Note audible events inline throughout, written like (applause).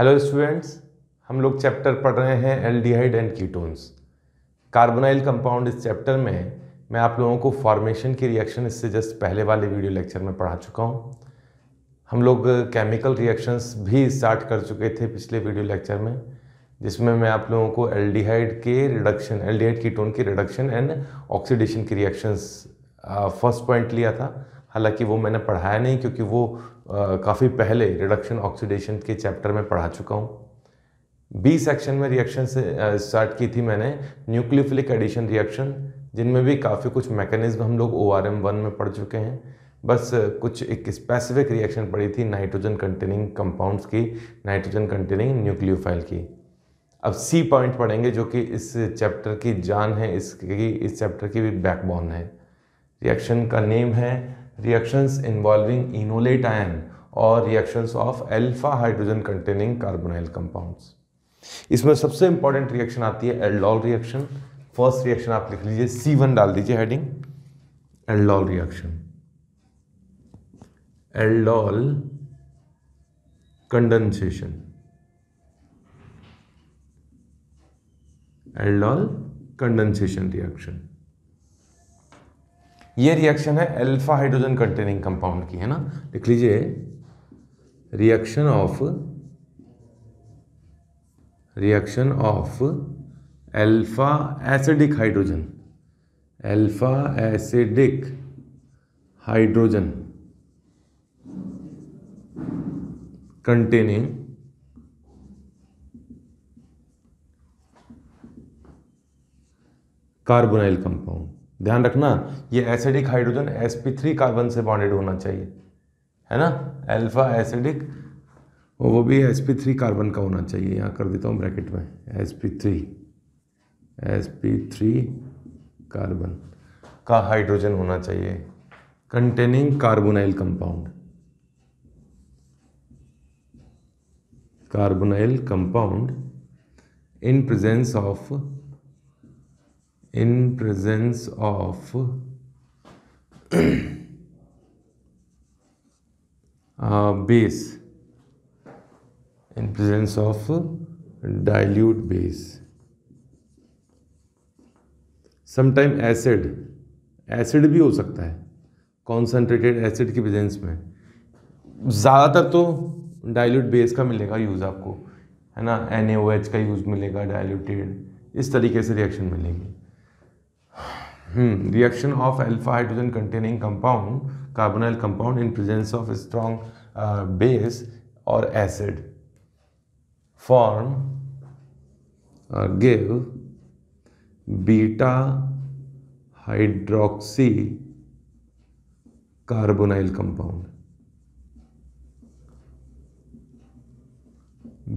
Hello students हम लोग chapter पढ़ रहे हैं aldehyde and ketones carbonyl compound इस चैप्टर में मैं आप लोगों को फॉर्मेशन की रिएक्शन इससे जस्ट पहले वाले वीडियो लेक्चर में पढ़ा चुका हूँ हम लोग केमिकल uh, रिएक्शंस भी स्टार्ट कर चुके थे पिछले वीडियो लेक्चर में जिसमें मैं आप लोगों को एल के रिडक्शन एल कीटोन के रिडक्शन एंड ऑक्सीडेशन की रिएक्शंस फर्स्ट पॉइंट लिया था हालांकि वो मैंने पढ़ाया नहीं क्योंकि वो काफ़ी पहले रिडक्शन ऑक्सीडेशन के चैप्टर में पढ़ा चुका हूँ बी सेक्शन में रिएक्शन से स्टार्ट की थी मैंने न्यूक्लियोफिलिक एडिशन रिएक्शन जिनमें भी काफ़ी कुछ मैकेनिज्म हम लोग ओ आर एम वन में पढ़ चुके हैं बस कुछ एक स्पेसिफिक रिएक्शन पड़ी थी नाइट्रोजन कंटेनिंग कंपाउंड्स की नाइट्रोजन कंटेनिंग न्यूक्लियोफाइल की अब सी पॉइंट पढ़ेंगे जो कि इस चैप्टर की जान है इसकी इस चैप्टर की भी बैकबोन है रिएक्शन का नेम है reactions involving enolate ion और reactions of alpha hydrogen containing carbonyl compounds इसमें सबसे इंपॉर्टेंट रिएक्शन आती है एल्डोल रिएक्शन फर्स्ट रिएक्शन आप लिख लीजिए सी वन डाल दीजिए heading aldol reaction aldol condensation aldol condensation reaction ये रिएक्शन है अल्फा हाइड्रोजन कंटेनिंग कंपाउंड की है ना लिख लीजिए reaction of reaction of alpha acidic hydrogen alpha acidic hydrogen containing carbonyl compound ध्यान रखना ये एसिडिक हाइड्रोजन sp3 कार्बन से बॉन्डेड होना चाहिए है ना अल्फा एसिडिक वो भी sp3 कार्बन का होना चाहिए यहाँ कर देता हूँ ब्रैकेट में sp3 sp3 कार्बन का हाइड्रोजन होना चाहिए containing carbonyl compound carbonyl compound in presence of in presence of base in in of of base sometime acid acid भी हो सकता है कॉन्सनट्रेटेड एसिड की प्रेजेंस में ज़्यादातर तो डाइल्यूट बेस का मिलेगा यूज़ आपको है ना एन का यूज़ मिलेगा डाइल्यूटेड इस तरीके से रिएक्शन मिलेगी reaction of alpha hydrogen containing compound carbonyl compound in presence of strong base और acid form give beta hydroxy carbonyl compound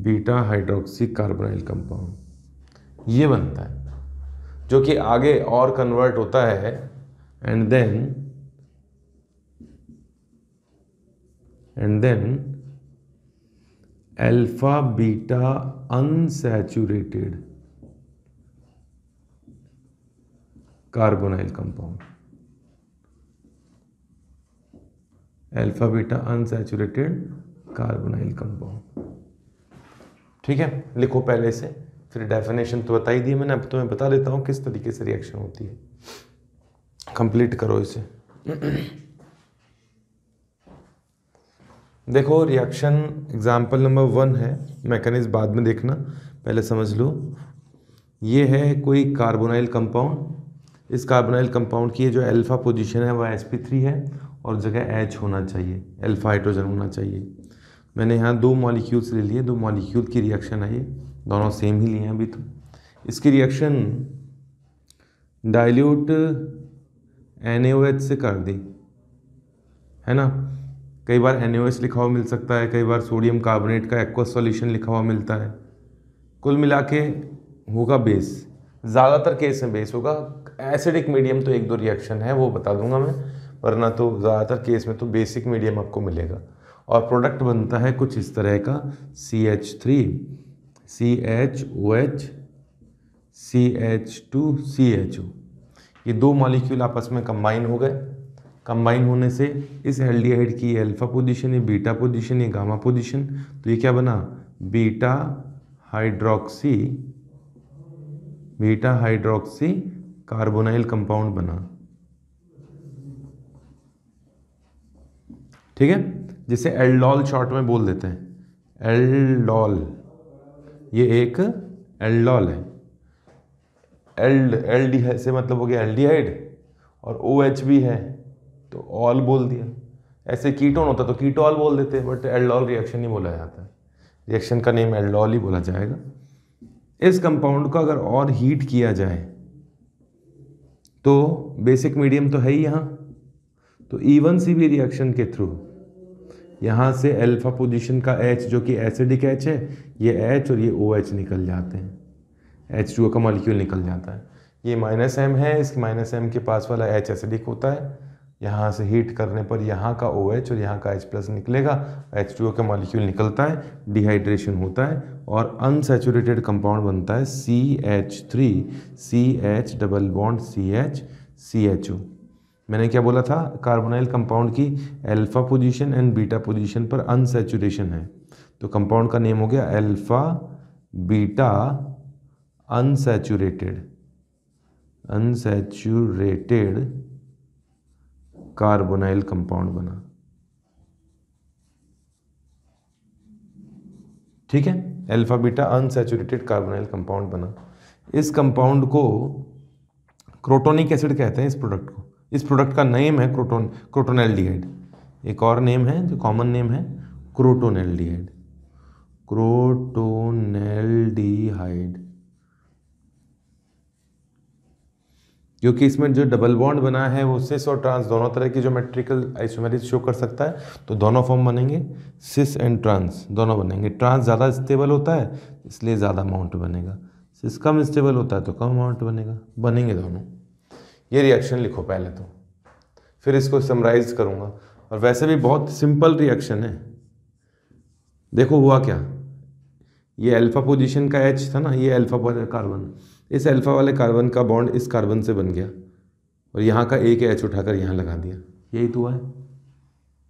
beta hydroxy carbonyl compound ये बनता है जो कि आगे और कन्वर्ट होता है and then and then alpha beta unsaturated carbonyl compound alpha beta unsaturated carbonyl compound ठीक है लिखो पहले से फिर डेफिनेशन तो बता ही दी मैंने अब तुम्हें बता देता हूँ किस तरीके से रिएक्शन होती है कंप्लीट करो इसे देखो रिएक्शन एग्जाम्पल नंबर वन है मैकेनिज्म बाद में देखना पहले समझ लो ये है कोई कार्बोनाइल कंपाउंड इस कार्बोनाइल कंपाउंड की जो अल्फ़ा पोजीशन है वह एस पी थ्री है और जगह एच होना चाहिए अल्फ़ा हाइड्रोजन होना चाहिए मैंने यहाँ दो मॉलिक्यूल्स ले लिए दो मॉलिक्यूल की रिएक्शन है ये दोनों सेम ही लिए हैं अभी तो इसकी रिएक्शन डाइल्यूट एन से कर दी है ना कई बार एन लिखा हुआ मिल सकता है कई बार सोडियम कार्बोनेट का एक्वा सॉल्यूशन लिखा हुआ मिलता है कुल मिला के होगा बेस ज़्यादातर केस में बेस होगा एसिडिक मीडियम तो एक दो रिएक्शन है वो बता दूंगा मैं वरना तो ज़्यादातर केस में तो बेसिक मीडियम आपको मिलेगा और प्रोडक्ट बनता है कुछ इस तरह का C H three C H O H C H two C H O ये दो मॉलिक्यूल आपस में कंबाइन हो गए कंबाइन होने से इस एल्डिहाइड की अल्फा पोजीशन ये बीटा पोजीशन ये गामा पोजीशन तो ये क्या बना beta hydroxy beta hydroxy carbonyl compound बना ठीक है जिसे एल्डोल शॉर्ट में बोल देते हैं एल्डोल ये एक एल्डॉल है एल्ड एल डी से मतलब हो गया एल्डिहाइड और ओ OH एच भी है तो ऑल बोल दिया ऐसे कीटोन होता तो कीटोल बोल देते बट एल्डॉल रिएक्शन ही बोला जाता है रिएक्शन का नेम एल्डॉल ही बोला जाएगा इस कंपाउंड को अगर और हीट किया जाए तो बेसिक मीडियम तो है ही यहाँ तो ईवन e सी भी रिएक्शन के थ्रू यहाँ से अल्फ़ा पोजीशन का एच जो कि एसिडिक एच है ये एच और ये ओ OH एच निकल जाते हैं एच टू का मॉलिक्यूल निकल जाता है ये माइनस एम है इसके माइनस एम के पास वाला एच एसिडिक होता है यहाँ से हीट करने पर यहाँ का ओ OH और यहाँ का एच प्लस निकलेगा एच टू का मॉलिक्यूल निकलता है डिहाइड्रेशन होता है और अनसेचुरेटेड कंपाउंड बनता है C H three C H double bond C H C H O मैंने क्या बोला था कार्बोनाइल कंपाउंड की alpha position and beta position पर अनसेचुरेशन है तो कंपाउंड का नेम हो गया alpha beta unsaturated unsaturated carbonyl compound बना ठीक है alpha beta unsaturated carbonyl compound बना इस कंपाउंड को क्रोटोनिक एसिड कहते हैं इस प्रोडक्ट को इस प्रोडक्ट का नेम है क्रोटोन क्रोटोनेल्डिहाइड एक और नेम है जो कॉमन नेम है डी हाइड क्योंकि इसमें जो डबल बॉन्ड बना है वो सिस और ट्रांस दोनों तरह की जो मेट्रिकल आइसोमेरिज शो कर सकता है तो दोनों फॉर्म बनेंगे सिस एंड ट्रांस दोनों बनेंगे ट्रांस ज़्यादा स्टेबल होता है इसलिए ज़्यादा अमाउंट बनेगा सिस कम स्टेबल होता है तो कम अमाउंट बनेगा बनेंगे दोनों ये रिएक्शन लिखो पहले तो फिर इसको समराइज करूँगा और वैसे भी बहुत सिंपल रिएक्शन है देखो हुआ क्या ये अल्फ़ा पोजीशन का एच था ना ये अल्फ़ा वाले कार्बन इस अल्फ़ा वाले कार्बन का बॉन्ड इस कार्बन से बन गया और यहाँ का एक एच उठाकर यहाँ लगा दिया यही तो हुआ है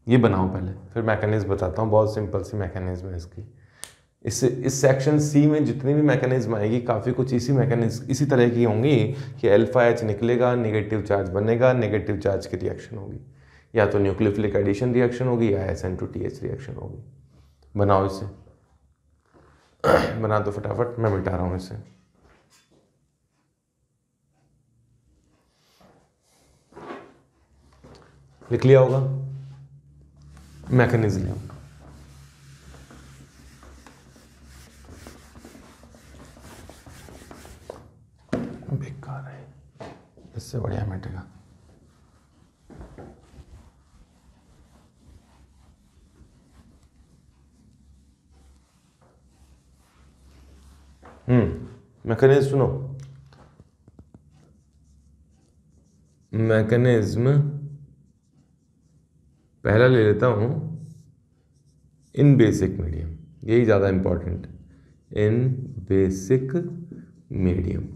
ये बनाओ पहले फिर मैकेनिज़्म बताता हूँ बहुत सिंपल सी मैकेनिज़्म है इसकी इस इस सेक्शन सी में जितनी भी मैकेनिज्म आएगी काफ़ी कुछ इसी मैकेनिज्म इसी तरह की होंगी कि अल्फा एच निकलेगा नेगेटिव चार्ज बनेगा नेगेटिव चार्ज की रिएक्शन होगी या तो न्यूक्लियोफिलिक एडिशन रिएक्शन होगी या S N two T H reaction होगी बनाओ इसे बना दो फटाफट मैं मिटा रहा हूँ इसे लिख लिया होगा मैकेनिज्म लिया होगा इससे बढ़िया मिटेगा हम्म मैकेनिज्म सुनो मैकेनिज्म पहला ले लेता हूं इन बेसिक मीडियम यही ज़्यादा इंपॉर्टेंट इन बेसिक मीडियम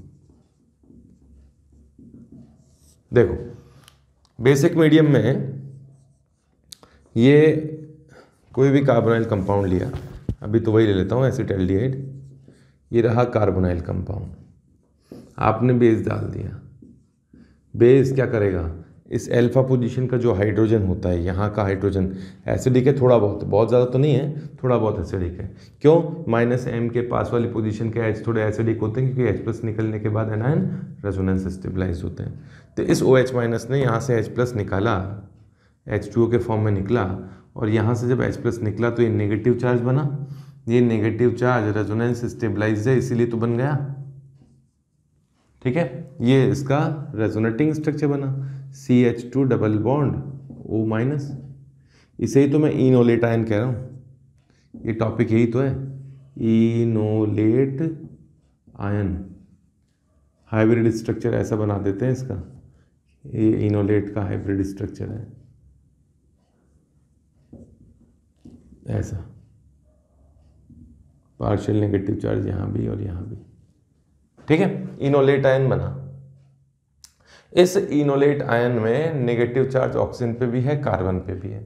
देखो बेसिक मीडियम में ये कोई भी कार्बोनाइल कंपाउंड लिया अभी तो वही ले लेता हूँ एसिटेल्डिहाइड ये रहा कार्बोनाइल कंपाउंड आपने बेस डाल दिया बेस क्या करेगा इस अल्फा पोजीशन का जो हाइड्रोजन होता है यहाँ का हाइड्रोजन एसिडिक है थोड़ा बहुत बहुत ज़्यादा तो नहीं है थोड़ा बहुत एसिडिक है क्यों माइनस एम के पास वाली पोजीशन के एच थोड़े एसिडिक होते हैं क्योंकि एच प्लस निकलने के बाद एनायन रेजोनेंस स्टेबलाइज होते हैं तो इस ओ OH माइनस ने यहाँ से H प्लस निकाला एच टू के फॉर्म में निकला और यहाँ से जब H प्लस निकला तो ये नेगेटिव चार्ज बना ये नेगेटिव चार्ज रेजोनेंस स्टेबलाइज है इसीलिए तो बन गया ठीक है ये इसका रेजोनेटिंग स्ट्रक्चर बना C H two double bond O minus इसे ही तो मैं इनोलेट आयन कह रहा हूँ ये टॉपिक यही तो है इनोलेट आयन हाइब्रिड स्ट्रक्चर ऐसा बना देते हैं इसका ये इनोलेट का हाइब्रिड स्ट्रक्चर है ऐसा पार्शियल नेगेटिव चार्ज यहां भी और यहां भी ठीक है इनोलेट आयन बना इस इनोलेट आयन में नेगेटिव चार्ज ऑक्सीजन पे भी है कार्बन पे भी है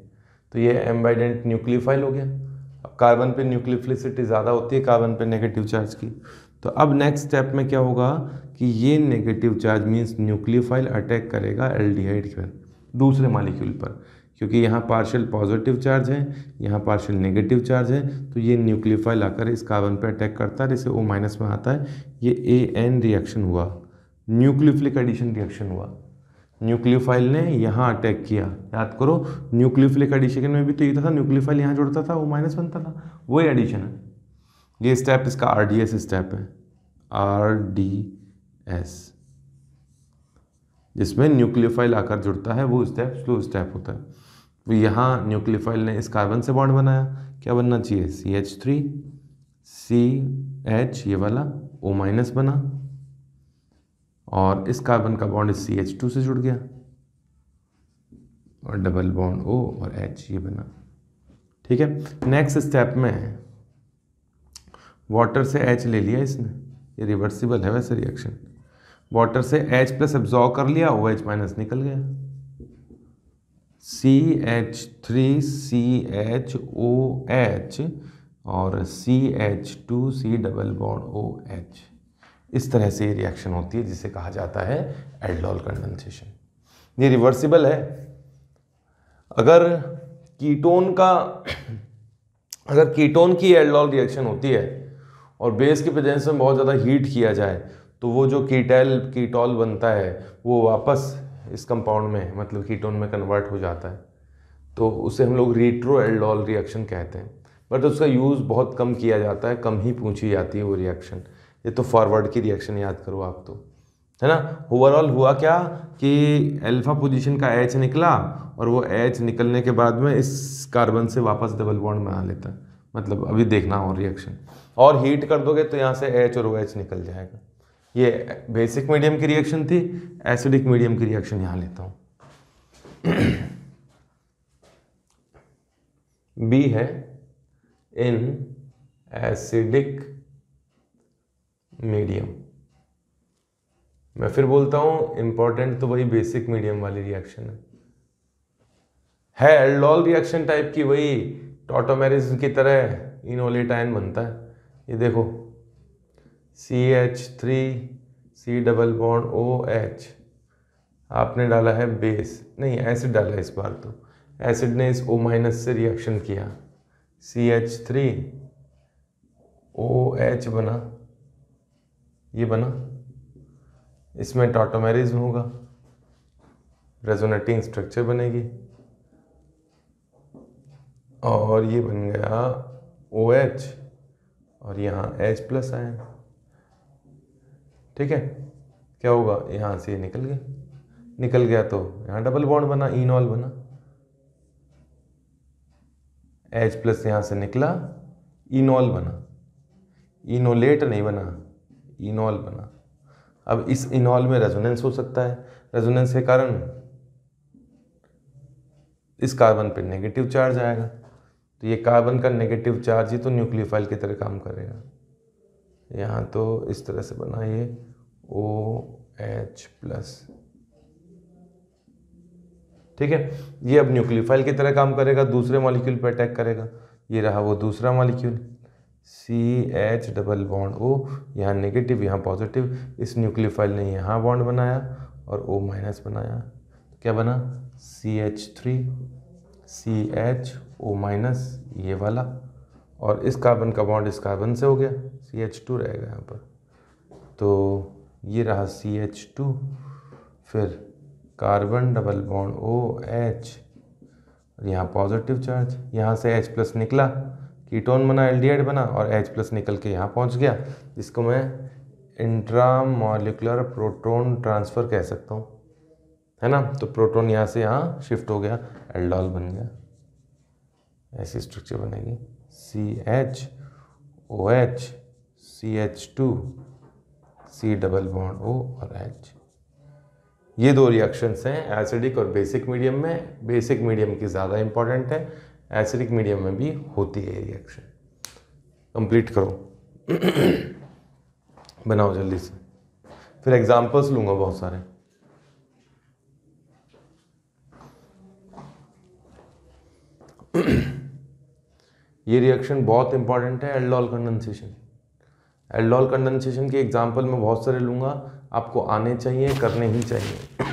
तो ये एम्बाइडेंट न्यूक्लियोफाइल हो गया अब कार्बन पे न्यूक्लियोफिलिसिटी ज़्यादा होती है कार्बन पे नेगेटिव चार्ज की तो अब नेक्स्ट स्टेप में क्या होगा कि ये negative charge means nucleophile attack करेगा एल्डिहाइड पर दूसरे मालिक्यूल पर क्योंकि यहाँ पार्शियल पॉजिटिव चार्ज है यहाँ पार्शियल नेगेटिव चार्ज है तो ये न्यूक्लियोफाइल आकर इस कार्बन पर अटैक करता है जैसे ओ माइनस में आता है ये ए एन रिएक्शन हुआ न्यूक्लियोफिलिक एडिशन रिएक्शन हुआ न्यूक्लियोफाइल ने यहाँ अटैक किया याद करो न्यूक्लियोफिलिक एडिशन में भी तो ये था न्यूक्लियोफाइल यहाँ जुड़ता था वो माइनस बनता था वही एडिशन है ये स्टेप इसका आर डी एस स्टेप है आर डी एस जिसमें न्यूक्लियोफाइल आकर जुड़ता है वो स्टेप स्लो स्टेप होता है तो यहाँ न्यूक्लियोफाइल ने इस कार्बन से बॉन्ड बनाया क्या बनना चाहिए C H three C H ये वाला ओ माइनस बना और इस कार्बन का बॉन्ड सी एच टू से जुड़ गया और डबल बॉन्ड ओ और एच ये बना ठीक है नेक्स्ट स्टेप में वाटर से एच ले लिया इसने ये रिवर्सिबल है वैसे रिएक्शन वाटर से एच प्लस एब्जॉर्व कर लिया ओ एच माइनस निकल गया C H three C H O H और C H two C double bond O H इस तरह से ये रिएक्शन होती है जिसे कहा जाता है एल्डोल कंडेंसेशन ये रिवर्सिबल है अगर कीटोन का अगर कीटोन की एल्डोल रिएक्शन होती है और बेस की प्रेजेंस में बहुत ज़्यादा हीट किया जाए तो वो जो कीटैल कीटॉल बनता है वो वापस इस कंपाउंड में मतलब कीटोन में कन्वर्ट हो जाता है तो उसे हम लोग रिट्रो एल्डोल रिएक्शन कहते हैं बट उसका यूज़ बहुत कम किया जाता है कम ही पूछी जाती है वो रिएक्शन ये तो फॉरवर्ड की रिएक्शन याद करो आप तो है ना ओवरऑल हुआ क्या कि अल्फा पोजीशन का एच निकला और वो एच निकलने के बाद में इस कार्बन से वापस डबल बॉन्ड बना लेता है मतलब अभी देखना हो रिएक्शन और हीट कर दोगे तो यहाँ से एच और ओ OH एच निकल जाएगा ये बेसिक मीडियम की रिएक्शन थी एसिडिक मीडियम की रिएक्शन यहाँ लेता हूँ बी है इन एसिडिक मीडियम मैं फिर बोलता हूँ इम्पॉर्टेंट तो वही बेसिक मीडियम वाली रिएक्शन है है एल्डोल रिएक्शन टाइप की वही टोटोमेरिज की तरह इनोलेटाइन बनता है ये देखो C H three C double bond O H आपने डाला है बेस नहीं एसिड डाला है इस बार तो एसिड ने इस ओ माइनस से रिएक्शन किया C H three O H बना ये बना इसमें टॉटोमेरिज्म होगा रेजोनेटिंग स्ट्रक्चर बनेगी और ये बन गया ओ OH और यहाँ एच प्लस आयन ठीक है क्या होगा यहाँ से निकल गया निकल गया तो यहाँ डबल बॉन्ड बना इनॉल बना एच प्लस यहाँ से निकला इनॉल बना इनोलेट नहीं बना इनॉल बना अब इस इनॉल में रेजोनेंस हो सकता है रेजोनेंस के कारण इस कार्बन पे नेगेटिव चार्ज आएगा तो ये कार्बन का नेगेटिव चार्ज ही तो न्यूक्लियोफाइल की तरह काम करेगा यहाँ तो इस तरह से बना ये ओ एच प्लस ठीक है ये अब न्यूक्लियोफाइल की तरह काम करेगा दूसरे मॉलिक्यूल पर अटैक करेगा ये रहा वो दूसरा molecule C H double bond O यहाँ नेगेटिव यहाँ पॉजिटिव इस न्यूक्लियोफाइल ने यहाँ बॉन्ड बनाया और ओ माइनस बनाया क्या बना C H three C H O minus ये वाला और इस कार्बन का बॉन्ड इस कार्बन से हो गया सी एच टू रहेगा यहाँ पर तो ये रहा सी एच टू फिर carbon double bond O H यहाँ पॉजिटिव चार्ज यहाँ से एच प्लस निकला कीटोन बना एल बना और एच प्लस निकल के यहाँ पहुँच गया जिसको मैं इंट्रामोलिकुलर प्रोटोन ट्रांसफ़र कह सकता हूँ है ना तो प्रोटॉन यहाँ से यहाँ शिफ्ट हो गया एल्डॉल बन गया ऐसी स्ट्रक्चर बनेगी C H O H C H two C double bond O और एच ये दो रिएक्शंस हैं एसिडिक और बेसिक मीडियम में बेसिक मीडियम की ज़्यादा इंपॉर्टेंट है एसिडिक मीडियम में भी होती है रिएक्शन कंप्लीट करो (clears throat) बनाओ जल्दी से फिर एग्जांपल्स लूँगा बहुत सारे (clears throat) ये रिएक्शन बहुत इंपॉर्टेंट है एल्डोल कंडेंसेशन एल्डोल कंडेंसेशन के एग्जाम्पल मैं बहुत सारे लूंगा आपको आने चाहिए करने ही चाहिए (clears throat)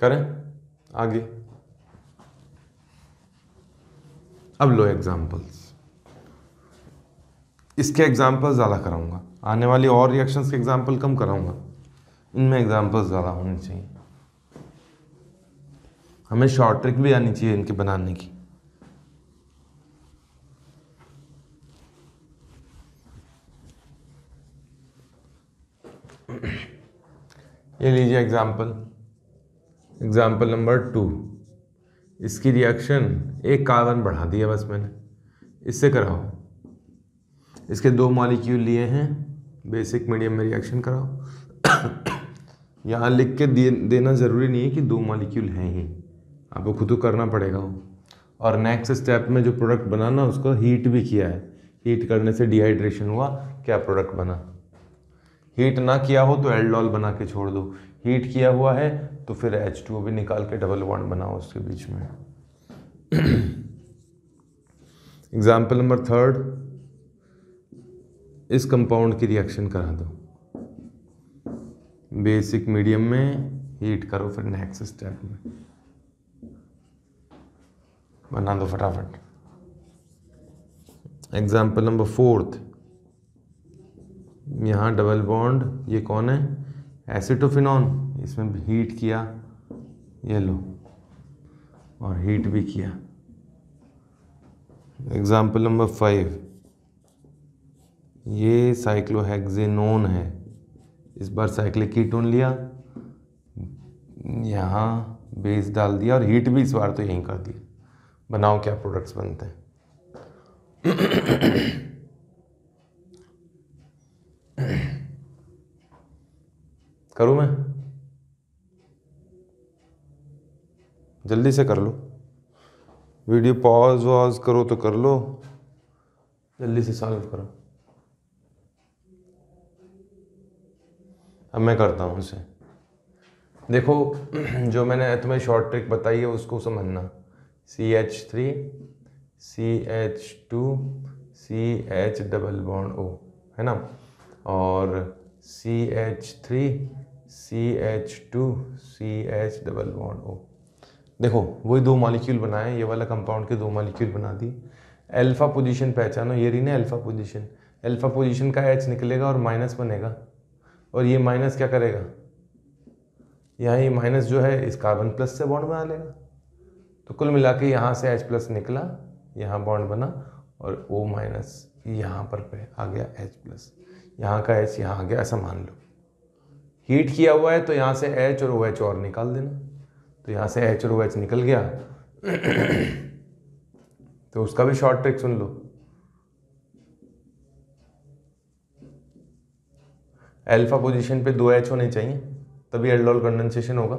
करें आगे अब लो एग्जाम्पल्स इसके एग्जाम्पल ज़्यादा कराऊंगा आने वाली और रिएक्शंस के एग्जाम्पल कम कराऊंगा इनमें एग्जाम्पल्स ज़्यादा होने चाहिए हमें शॉर्ट ट्रिक भी आनी चाहिए इनके बनाने की ये लीजिए एग्जाम्पल एग्जाम्पल नंबर टू इसकी रिएक्शन एक कार्बन बढ़ा दिया बस मैंने इससे कराओ इसके दो मॉलिक्यूल लिए हैं बेसिक मीडियम में रिएक्शन कराओ (coughs) यहाँ लिख के दे, देना ज़रूरी नहीं है कि दो मॉलिक्यूल हैं ही आपको खुद करना पड़ेगा वो और नेक्स्ट स्टेप में जो प्रोडक्ट बनाना उसको हीट भी किया है हीट करने से डिहाइड्रेशन हुआ क्या प्रोडक्ट बना हीट ना किया हो तो एल्डोल बना के छोड़ दो हीट किया हुआ है तो फिर एच टू भी निकाल के डबल वन बनाओ उसके बीच में एग्जाम्पल नंबर थर्ड इस कंपाउंड की रिएक्शन करा दो बेसिक मीडियम में हीट करो फिर नेक्स्ट स्टेप में बना दो फटाफट एग्जाम्पल नंबर फोर्थ यहाँ डबल बॉन्ड ये कौन है एसिटोफिनॉन इसमें हीट किया ये लो और हीट भी किया एग्जाम्पल नंबर फाइव ये साइक्लोहेक्जेनोन है इस बार साइक्लिक कीटोन लिया यहाँ बेस डाल दिया और हीट भी इस बार तो यहीं कर दिया बनाओ क्या प्रोडक्ट्स बनते हैं करूँ मैं जल्दी से कर लो वीडियो पॉज वॉज करो तो कर लो जल्दी से सॉल्व करो अब मैं करता हूँ उसे देखो जो मैंने तुम्हें शॉर्ट ट्रिक बताई है उसको समझना C H three C H two C H double bond O है ना और C H three C H two C H double bond O देखो वही दो मालिक्यूल बनाए ये वाला कंपाउंड के दो मालिक्यूल बना दिए अल्फ़ा पोजीशन पहचानो ये रही ना अल्फ़ा पोजीशन अल्फ़ा पोजीशन का एच निकलेगा और माइनस बनेगा और ये माइनस क्या करेगा यहाँ ये माइनस जो है इस कार्बन प्लस से बॉन्ड बना लेगा तो कुल मिला के यहाँ से H प्लस निकला यहाँ बॉन्ड बना और O माइनस यहाँ पर पे आ गया H प्लस यहाँ का H यहाँ आ गया ऐसा मान लो हीट किया हुआ है तो यहाँ से H और OH और निकाल देना तो यहाँ से H और OH निकल गया (clears throat) तो उसका भी शॉर्ट ट्रिक सुन लो अल्फा पोजीशन पे दो एच होने चाहिए तभी एल्डोल कंडेंसेशन होगा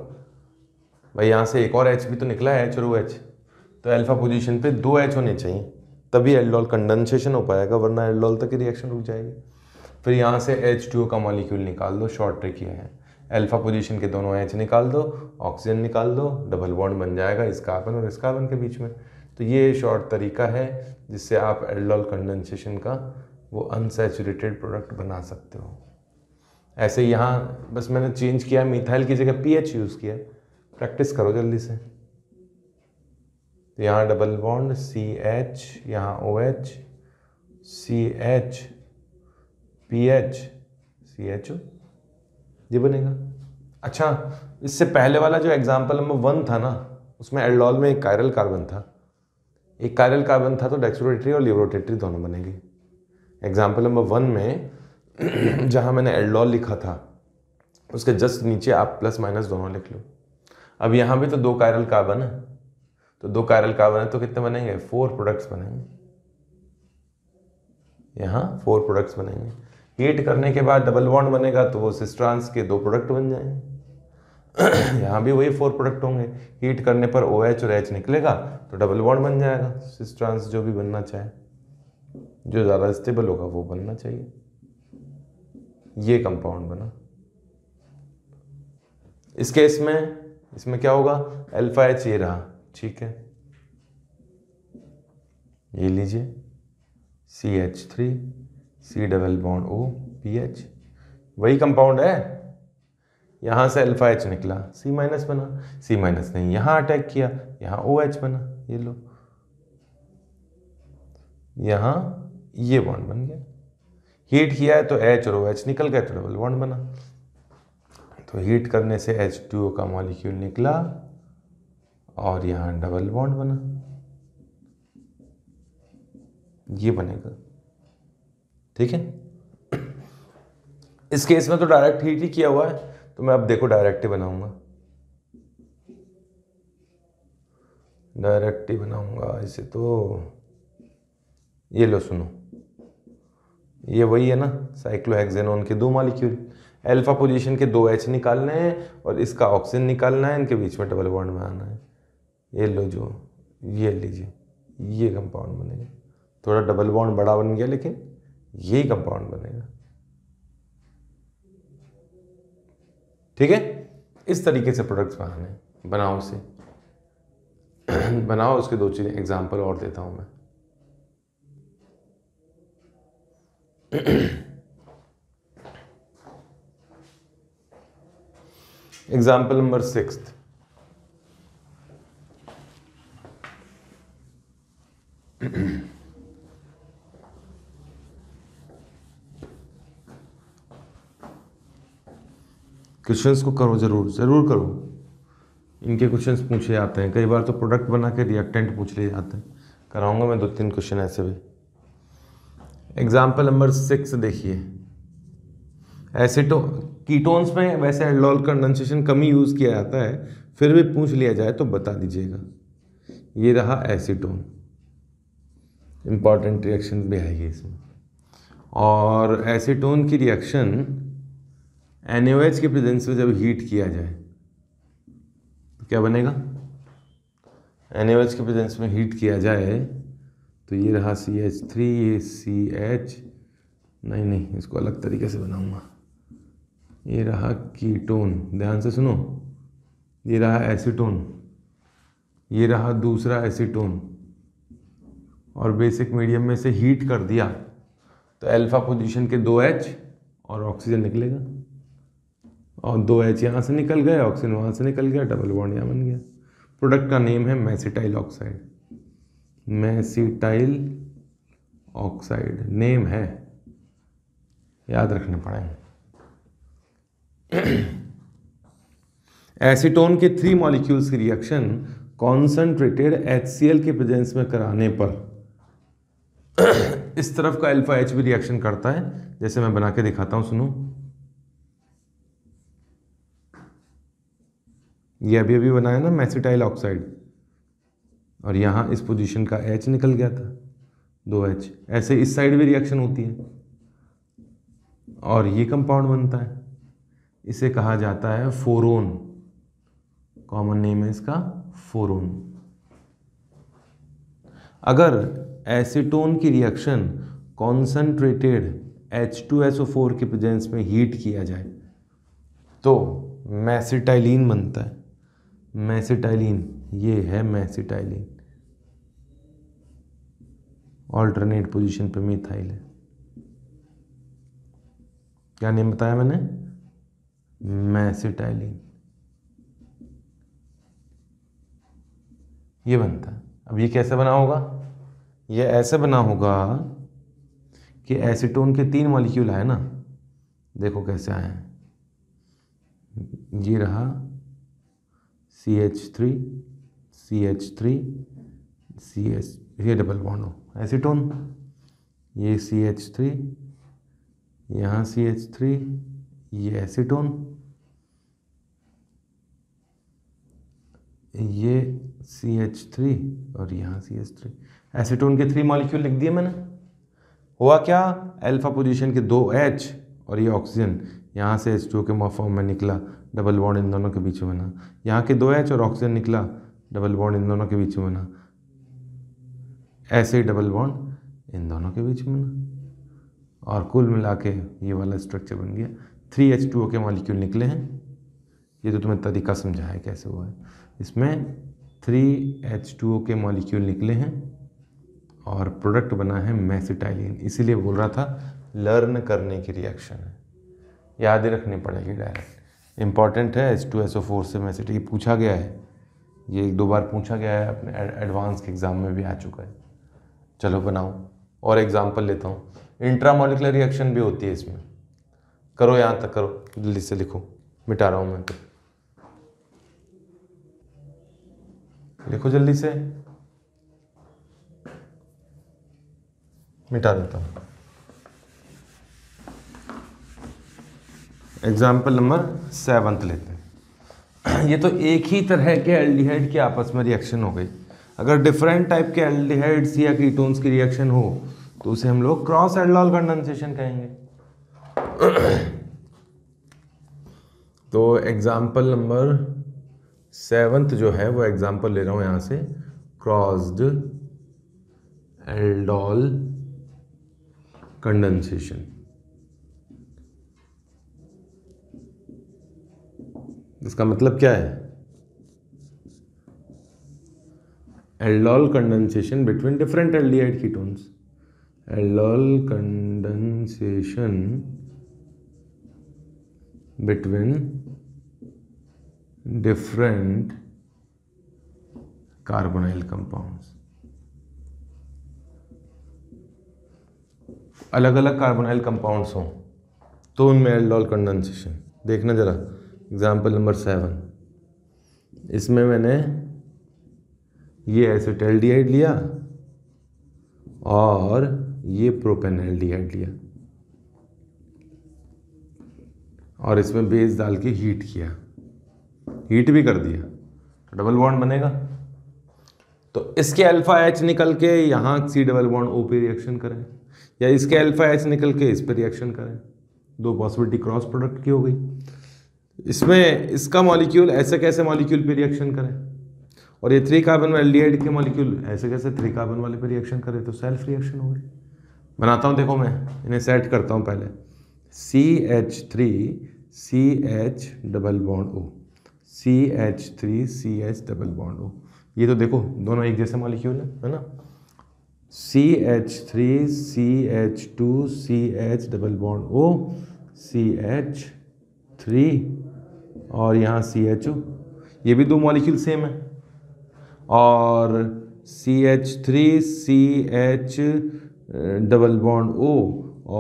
भाई यहाँ से एक और एच भी तो निकला है एच और ओ एच तो अल्फा पोजीशन पे दो एच होने चाहिए तभी एल्डोल कंडेंसेशन हो पाएगा वरना एल्डोल तक की रिएक्शन रुक जाएगी फिर यहाँ से एच टू का मॉलिक्यूल निकाल दो शॉर्ट ट्रिक ये है एल्फा पोजीशन के दोनों एच निकाल दो ऑक्सीजन निकाल दो डबल बॉन्ड बन जाएगा इस कार्बन और इस कार्बन के बीच में तो ये शॉर्ट तरीका है जिससे आप एल्डोल कंडेंसेशन का वो अनसेचुरेटेड प्रोडक्ट बना सकते हो ऐसे यहाँ बस मैंने चेंज किया मिथाइल की जगह पीएच यूज़ किया प्रैक्टिस करो जल्दी से यहाँ डबल बॉन्ड सी एच यहाँ O H C H P H C H O ये बनेगा अच्छा इससे पहले वाला जो एग्जाम्पल नंबर वन था ना उसमें एल्डोल में एक कायरल कार्बन था एक कायरल कार्बन था तो डेक्सोरेटरी और लिवरोटेटरी दोनों बनेंगे एग्जाम्पल नंबर वन में (clears throat) जहाँ मैंने एल्डोल लिखा था उसके जस्ट नीचे आप प्लस माइनस दोनों लिख लो अब यहाँ भी तो दो कायरल कार्बन है तो दो कायरल कार्बन है तो कितने बनेंगे फोर प्रोडक्ट्स बनेंगे यहाँ फोर प्रोडक्ट्स बनेंगे हीट करने के बाद डबल बॉन्ड बनेगा तो वो सिस्ट्रांस के दो प्रोडक्ट बन जाएंगे (clears throat) यहाँ भी वही फोर प्रोडक्ट होंगे हीट करने पर ओ OH और एच निकलेगा तो डबल बॉन्ड बन जाएगा सिस्ट्रांस जो भी बनना चाहे जो ज़्यादा स्टेबल होगा वो बनना चाहिए ये कंपाउंड बना इस केस में इसमें क्या होगा अल्फा एच ये रहा ठीक है ये लीजिए C H three C double bond O P H वही कंपाउंड है यहां से अल्फा एच निकला सी माइनस बना सी माइनस नहीं यहां अटैक किया यहां ओ एच बना ये लो यहां ये बॉन्ड बन गया हीट किया है तो एच और ओ एच निकल गए तो डबल बॉन्ड बना तो हीट करने से टू का मॉलिक्यूल निकला और यहाँ डबल बॉन्ड बना ये बनेगा ठीक है इस केस में तो डायरेक्ट हीट ही किया हुआ है तो मैं अब देखो डायरेक्ट ही बनाऊंगा डायरेक्ट ही बनाऊंगा इसे तो ये लो सुनो ये वही है ना साइक्लोहेक्सेनोन के दो मॉलिक्यूल अल्फा पोजीशन के दो एच निकालने हैं और इसका ऑक्सीजन निकालना है इनके बीच में डबल बॉन्ड बनाना है ये लो जो ये लीजिए ये कंपाउंड बनेगा थोड़ा डबल बॉन्ड बड़ा बन गया लेकिन ये कंपाउंड बनेगा ठीक है इस तरीके से प्रोडक्ट्स बनाने बनाओ उसे (clears throat) बनाओ उसके दो चीज़ें एग्जाम्पल और देता हूँ मैं (clears throat) एग्जाम्पल नंबर सिक्स क्वेश्चंस को करो जरूर जरूर करो इनके क्वेश्चंस पूछे जाते हैं कई बार तो प्रोडक्ट बना के रिएक्टेंट पूछ लिए जाते हैं कराऊंगा मैं दो तीन क्वेश्चन ऐसे भी एग्जाम्पल नंबर सिक्स देखिए एसिटो तो कीटोन्स में वैसे एल्डोल कंडेंसेशन कम ही यूज़ किया जाता है फिर भी पूछ लिया जाए तो बता दीजिएगा ये रहा एसीटोन इम्पॉर्टेंट रिएक्शन भी आएगी इसमें और एसीटोन की रिएक्शन एन के प्रेजेंस में जब हीट किया जाए तो क्या बनेगा एन के प्रेजेंस में हीट किया जाए तो ये रहा सी एच थ्री ये सी एच नहीं नहीं इसको अलग तरीके से बनाऊंगा ये रहा कीटोन ध्यान से सुनो ये रहा एसीटोन ये रहा दूसरा एसीटोन और बेसिक मीडियम में से हीट कर दिया तो अल्फा पोजीशन के दो एच और ऑक्सीजन निकलेगा और दो एच यहाँ से निकल गए ऑक्सीजन वहाँ से निकल गया डबल बॉन्ड यहाँ बन गया प्रोडक्ट का नेम है mesityl oxide mesityl oxide name है याद रखने पड़ेंगे एसीटोन (clears throat) के थ्री मॉलिक्यूल्स की रिएक्शन कॉन्सेंट्रेटेड एच के प्रेजेंस में कराने पर (clears throat) इस तरफ का अल्फा एच भी रिएक्शन करता है जैसे मैं बना के दिखाता हूं सुनो ये अभी अभी बनाया ना मैसीटाइल ऑक्साइड और यहां इस पोजीशन का एच निकल गया था दो एच ऐसे इस साइड भी रिएक्शन होती है और ये कंपाउंड बनता है इसे कहा जाता है फोरोन कॉमन नेम है इसका फोरोन अगर एसीटोन की रिएक्शन कॉन्सनट्रेटेड H2SO4 के प्रेजेंस में हीट किया जाए तो मैसिटाइलिन बनता है मैसिटाइलिन ये है मैसिटाइलिन ऑल्टरनेट पोजीशन पे मिथाइल है क्या नेम बताया मैंने मैसिटाइलिन ये बनता है अब ये कैसे बना होगा ये ऐसे बना होगा कि एसीटोन के तीन मॉलिक्यूल आए ना देखो कैसे आए हैं ये रहा C H three C H three C H ये डबल बॉन्ड हो एसीटोन ये सी एच थ्री यहाँ सी एच थ्री ये एसीटोन ये सी एच थ्री और यहाँ सी एच थ्री एसीटोन के थ्री मॉलिक्यूल लिख दिए मैंने हुआ क्या अल्फा पोजीशन के दो एच और ये ऑक्सीजन यहाँ से एच टू के फॉर्म में निकला डबल बॉन्ड इन दोनों के बीच में बना यहाँ के दो एच और ऑक्सीजन निकला डबल बॉन्ड इन दोनों के बीच में बना ऐसे ही डबल बॉन्ड इन दोनों के बीच में बना और कुल मिला के ये वाला स्ट्रक्चर बन गया थ्री एच टू के मॉलिक्यूल निकले हैं ये तो तुम्हें तरीका समझाया कैसे हुआ है इसमें थ्री एच टू ओ के मॉलिक्यूल निकले हैं और प्रोडक्ट बना है मैसिटाइलिन इसीलिए बोल रहा था लर्न करने की रिएक्शन है याद ही रखनी पड़ेगी डायरेक्ट इम्पॉर्टेंट है H two S O four से मैसेट ये पूछा गया है ये एक दो बार पूछा गया है अपने एडवांस के एग्ज़ाम में भी आ चुका है चलो बनाओ और एग्ज़ाम्पल लेता हूँ इंट्रामोलिकुलर रिएक्शन भी होती है इसमें करो यहाँ तक करो जल्दी से लिखो मिटा रहा हूँ मैं तो लिखो जल्दी से मिटा देता हूँ एग्जाम्पल नंबर सेवंथ लेते हैं ये तो एक ही तरह के एल्डिहाइड के आपस में रिएक्शन हो गई अगर डिफरेंट टाइप के एल्डिहाइड्स या कीटोन्स की रिएक्शन हो तो उसे हम लोग क्रॉस एल्डोल कंडेंसेशन कहेंगे तो एग्जाम्पल नंबर सेवंथ जो है वो एग्ज़ाम्पल ले रहा हूँ यहाँ से क्रॉस्ड एल्डोल कंडेंसेशन इसका मतलब क्या है aldol condensation between different aldehyde ketones aldol condensation between different carbonyl compounds अलग अलग कार्बोनाइल कंपाउंड्स हों तो उनमें एल्डोल कंडेंसेशन देखना ज़रा एग्जाम्पल नंबर सेवन इसमें मैंने ये एसिड लिया और ये प्रोपेन लिया और इसमें बेस डाल के हीट किया हीट भी कर दिया तो डबल बॉन्ड बनेगा तो इसके अल्फ़ा एच निकल के यहाँ सी डबल बॉन्ड ओ पे रिएक्शन करें या इसके अल्फ़ा एच निकल के इस पर रिएक्शन करें दो पॉसिबिलिटी क्रॉस प्रोडक्ट की हो गई इसमें इसका मॉलिक्यूल ऐसे कैसे मॉलिक्यूल पे रिएक्शन करें और ये थ्री कार्बन वाले डी के मॉलिक्यूल ऐसे कैसे थ्री कार्बन वाले पे रिएक्शन करें तो सेल्फ रिएक्शन हो गई बनाता हूँ देखो मैं इन्हें सेट करता हूँ पहले C H three C H double bond O C H three C H double bond O ये तो देखो दोनों एक जैसे मॉलिक्यूल है है ना C H three C H two C H double bond O C H three और यहाँ सी एच ओ ये भी दो मॉलिक्यूल सेम है और C H three C H double bond O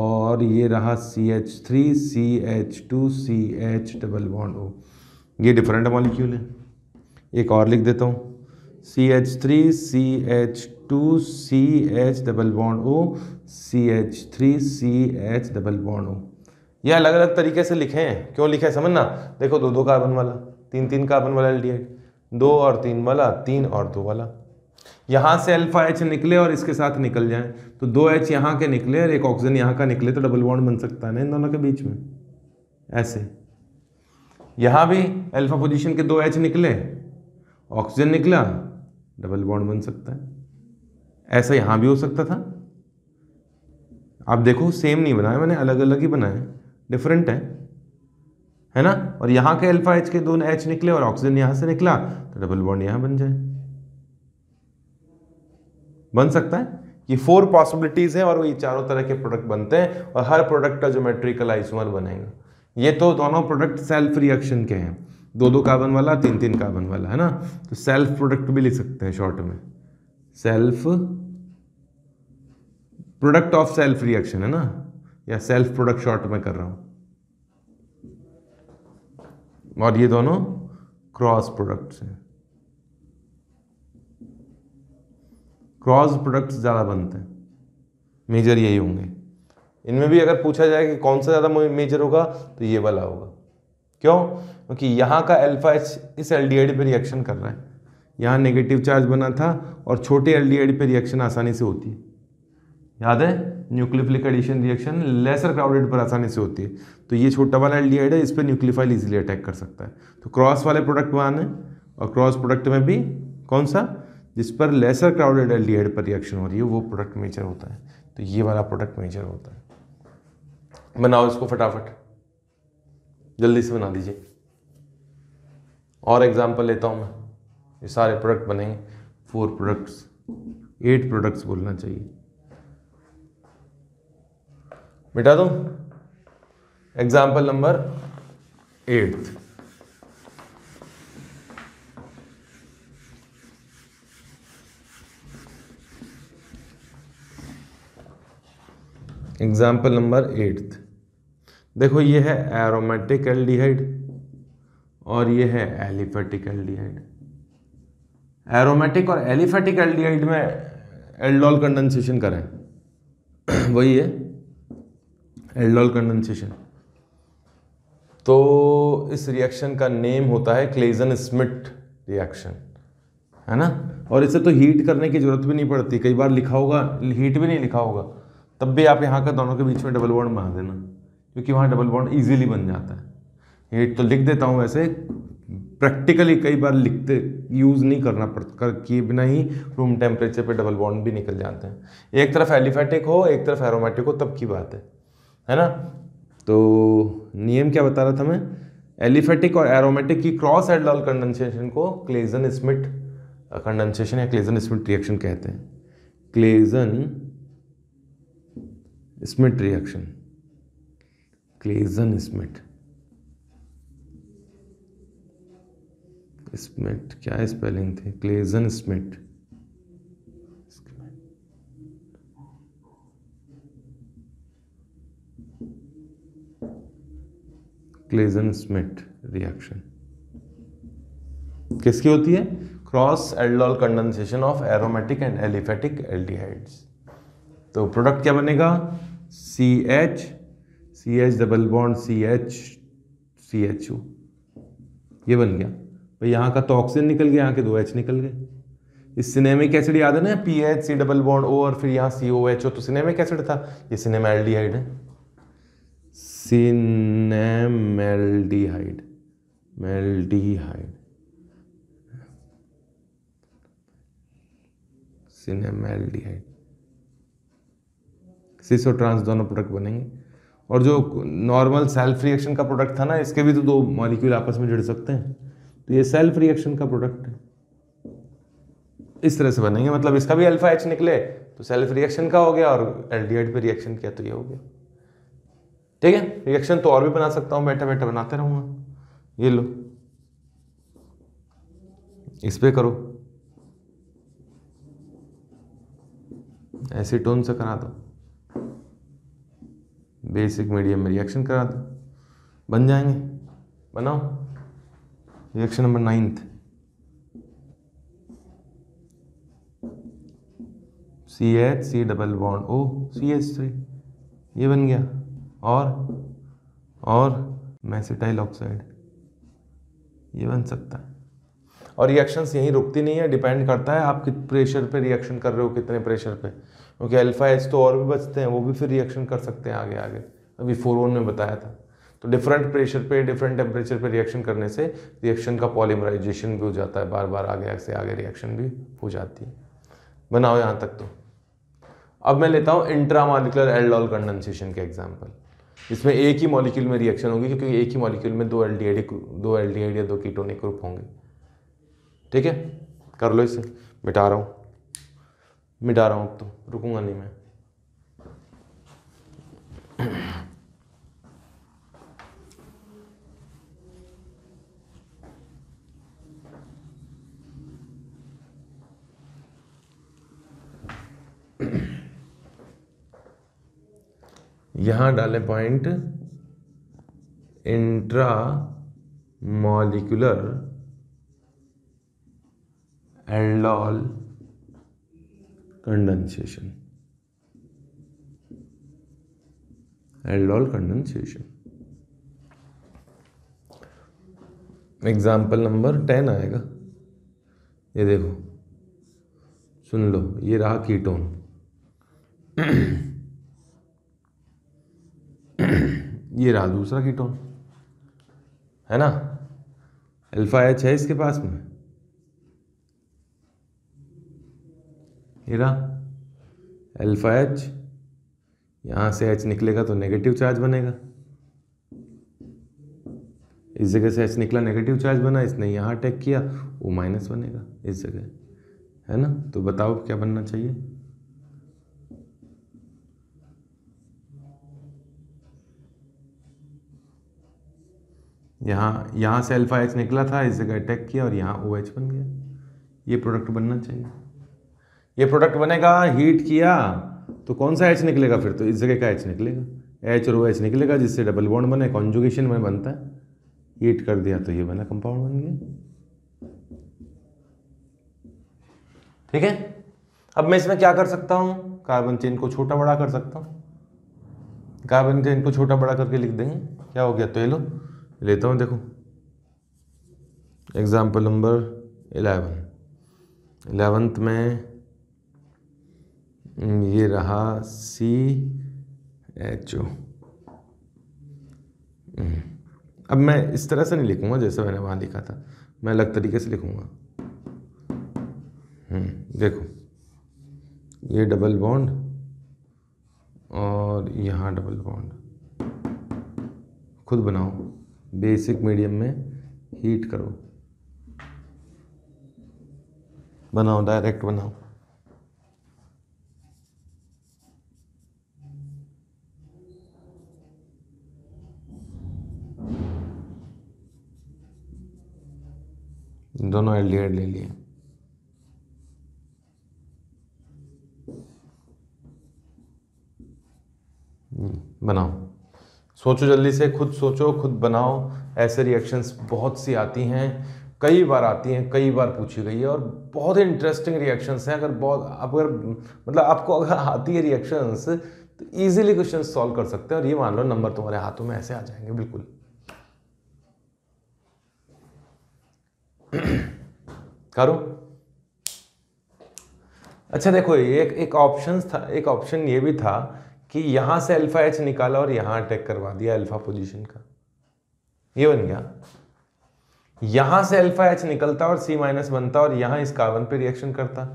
और ये रहा C H three C H two C H double bond O ये डिफरेंट मॉलिक्यूल है एक और लिख देता हूँ C H three C H two C H double bond O C H three C H double bond O ये अलग अलग तरीके से लिखे हैं क्यों लिखे हैं समझना देखो दो दो कार्बन वाला तीन तीन कार्बन वाला एल दो और तीन वाला तीन और दो वाला यहाँ से अल्फा एच निकले और इसके साथ निकल जाए तो दो एच यहाँ के निकले और एक ऑक्सीजन यहाँ का निकले तो डबल बॉन्ड बन सकता है ना इन दोनों के बीच में ऐसे यहाँ भी अल्फा पोजीशन के दो एच निकले ऑक्सीजन निकला डबल बॉन्ड बन सकता है ऐसा यहाँ भी हो सकता था आप देखो सेम नहीं बनाया मैंने अलग अलग ही बनाया डिफरेंट है है ना और यहाँ के अल्फा एच के दोनों एच निकले और ऑक्सीजन यहाँ से निकला तो डबल बॉन्ड यहाँ बन जाए बन सकता है ये फोर पॉसिबिलिटीज़ हैं और वो ये चारों तरह के प्रोडक्ट बनते हैं और हर प्रोडक्ट का जो मेट्रिकल आइसोमर बनेगा ये तो दोनों प्रोडक्ट सेल्फ रिएक्शन के हैं दो दो कार्बन वाला तीन तीन कार्बन वाला है ना तो सेल्फ प्रोडक्ट भी लिख सकते हैं शॉर्ट में self product of self reaction है ना या सेल्फ प्रोडक्ट शॉर्ट में कर रहा हूं और ये दोनों क्रॉस प्रोडक्ट्स हैं क्रॉस प्रोडक्ट्स ज़्यादा बनते हैं मेजर यही होंगे इनमें भी अगर पूछा जाए कि कौन सा ज़्यादा मेजर होगा तो ये वाला होगा क्यों क्योंकि यहाँ का अल्फा एच इस एल डी पर रिएक्शन कर रहा है यहाँ नेगेटिव चार्ज बना था और छोटे एल डी पर रिएक्शन आसानी से होती है याद है nucleophilic addition reaction lesser crowded पर आसानी से होती है तो ये छोटा वाला एल है इस पर न्यूक्लिफाइल इजिली अटैक कर सकता है तो क्रॉस वाले प्रोडक्ट वन है और क्रॉस प्रोडक्ट में भी कौन सा जिस पर लेसर क्राउडेड एल पर रिएक्शन हो रही है वो प्रोडक्ट मेजर होता है तो ये वाला प्रोडक्ट मेजर होता है बनाओ इसको फटाफट जल्दी से बना दीजिए और एग्जांपल लेता हूँ मैं ये सारे प्रोडक्ट बनेंगे फोर प्रोडक्ट्स एट प्रोडक्ट्स बोलना चाहिए मिटा दूँ example number eighth example number eighth देखो ये है एरोमेटिक एल्डिहाइड और ये है एलिफेटिक एल्डिहाइड एरोमेटिक और एलिफेटिक एल्डिहाइड में एल्डोल कंडेंसेशन करें (clears throat) वही है एल्डोल कंडेंसेशन तो इस रिएक्शन का नेम होता है क्लेजन स्मिट रिएक्शन है ना और इसे तो हीट करने की ज़रूरत भी नहीं पड़ती कई बार लिखा होगा हीट भी नहीं लिखा होगा तब भी आप यहाँ का दोनों के बीच में डबल वर्ड मार देना क्योंकि वहाँ डबल बॉन्ड ईजिली बन जाता है ये तो लिख देता हूँ वैसे प्रैक्टिकली कई बार लिखते यूज़ नहीं करना पड़ता कर किए बिना ही रूम टेम्परेचर पे डबल बॉन्ड भी निकल जाते हैं एक तरफ एलिफेटिक हो एक तरफ एरोमेटिक हो तब की बात है है ना तो नियम क्या बता रहा था मैं एलिफेटिक और एरोमेटिक की क्रॉस एडलॉल कंडेंसेशन को क्लेजन स्मिट कंडेंसेशन या क्लेजन स्मिट रिएक्शन कहते हैं Claisen Schmidt reaction Claisen Schmidt Schmidt क्या स्पेलिंग थी Claisen Schmidt Claisen Schmidt reaction किसकी होती है cross aldol condensation of aromatic and aliphatic aldehydes तो प्रोडक्ट क्या बनेगा C H C H double bond C H C H O ये बन गया भाई यहाँ का तो ऑक्सीजन निकल गया यहाँ के दो एच निकल गए इस सिनेमिक एसिड याद है ना P H C double bond O और फिर यहाँ सी ओ एच ओ तो सिनेमिक एसिड था ये सिनेमेल्डिहाइड है सिनेमेल्डिहाइड मेल्डिहाइड सिनेमेल्डिहाइड सिसो ट्रांस दोनों प्रोडक्ट बनेंगे और जो नॉर्मल सेल्फ रिएक्शन का प्रोडक्ट था ना इसके भी तो दो मॉलिक्यूल आपस में जुड़ सकते हैं तो ये सेल्फ रिएक्शन का प्रोडक्ट है इस तरह से बनेंगे मतलब इसका भी अल्फा एच निकले तो सेल्फ रिएक्शन का हो गया और एल पे रिएक्शन किया तो ये हो गया ठीक है रिएक्शन तो और भी बना सकता हूँ बैठे बैठे बनाते रहूँगा ये लो इस पर करो एसीटोन से करा दो बेसिक मीडियम में रिएक्शन करा दो बन जाएंगे बनाओ reaction number ninth C H C double bond O C H three ये बन गया और और मैसेटाइल ऑक्साइड ये बन सकता है और रिएक्शंस यहीं रुकती नहीं है डिपेंड करता है आप कित प्रेशर पे रिएक्शन कर रहे हो कितने प्रेशर पे क्योंकि अल्फा एच तो और भी बचते हैं वो भी फिर रिएक्शन कर सकते हैं आगे आगे अभी फोरोन में बताया था तो डिफरेंट प्रेशर पे डिफरेंट टेम्परेचर पे रिएक्शन करने से रिएक्शन का पॉलीमराइजेशन भी हो जाता है बार बार आगे से आगे रिएक्शन भी हो जाती है बनाओ यहाँ तक तो अब मैं लेता हूँ इंट्रा मालिकुलर एल्डोल कंडेंसेशन के एग्जाम्पल इसमें एक ही मॉलिक्यूल में रिएक्शन होगी क्योंकि एक ही मॉलिक्यूल में दो एल दो एल या दो कीटोनिक ग्रुप होंगे ठीक है कर लो इसे मिटा रहा हूँ मिटा रहा हूँ तो रुकूंगा नहीं मैं यहां डालें point intra molecular aldol condensation aldol condensation example number ten आएगा ये देखो सुन लो ये रहा कीटोन (clears throat) ये रहा दूसरा कीटोन है ना अल्फा एच है इसके पास में ये रहा अल्फ़ा एच यहाँ से एच निकलेगा तो नेगेटिव चार्ज बनेगा इस जगह से एच निकला नेगेटिव चार्ज बना इसने यहाँ अटैक किया वो माइनस बनेगा इस जगह है ना तो बताओ क्या बनना चाहिए यहाँ यहाँ से अल्फ़ा एच निकला था इस जगह अटैक किया और यहाँ ओ OH एच बन गया ये प्रोडक्ट बनना चाहिए ये प्रोडक्ट बनेगा हीट किया तो कौन सा एच निकलेगा फिर तो इस जगह का एच निकलेगा एच और वो एच निकलेगा जिससे डबल बॉन्ड बने कॉन्जुगेशन में बनता है हीट कर दिया तो ये बना कंपाउंड बन गया ठीक है अब मैं इसमें क्या कर सकता हूँ कार्बन चेन को छोटा बड़ा कर सकता हूँ कार्बन चेन को छोटा बड़ा करके लिख देंगे क्या हो गया तो ये लो लेता हूँ देखो एग्जाम्पल नंबर एलेवन एलेवंथ में ये रहा सी एच ओ अब मैं इस तरह से नहीं लिखूँगा जैसे मैंने वहाँ लिखा था मैं अलग तरीके से लिखूँगा हम्म, देखो ये डबल बॉन्ड और यहाँ डबल बॉन्ड खुद बनाओ बेसिक मीडियम में हीट करो बनाओ डायरेक्ट बनाओ दोनों एलियर ले लिए हम्म, बनाओ सोचो जल्दी से खुद सोचो खुद बनाओ ऐसे रिएक्शंस बहुत सी आती हैं कई बार आती हैं कई बार पूछी गई है और बहुत ही इंटरेस्टिंग रिएक्शंस हैं अगर बहुत अगर मतलब आपको अगर आती है रिएक्शंस तो ईजिली क्वेश्चन सॉल्व कर सकते हैं और ये मान लो नंबर तुम्हारे हाथों में ऐसे आ जाएंगे बिल्कुल (clears throat) करो अच्छा देखो एक एक ऑप्शन था एक ऑप्शन ये भी था कि यहां से अल्फ़ा एच निकाला और यहां अटैक करवा दिया अल्फ़ा पोजीशन का ये बन गया यहां से अल्फ़ा एच निकलता और सी माइनस बनता और यहां इस कार्बन पे रिएक्शन करता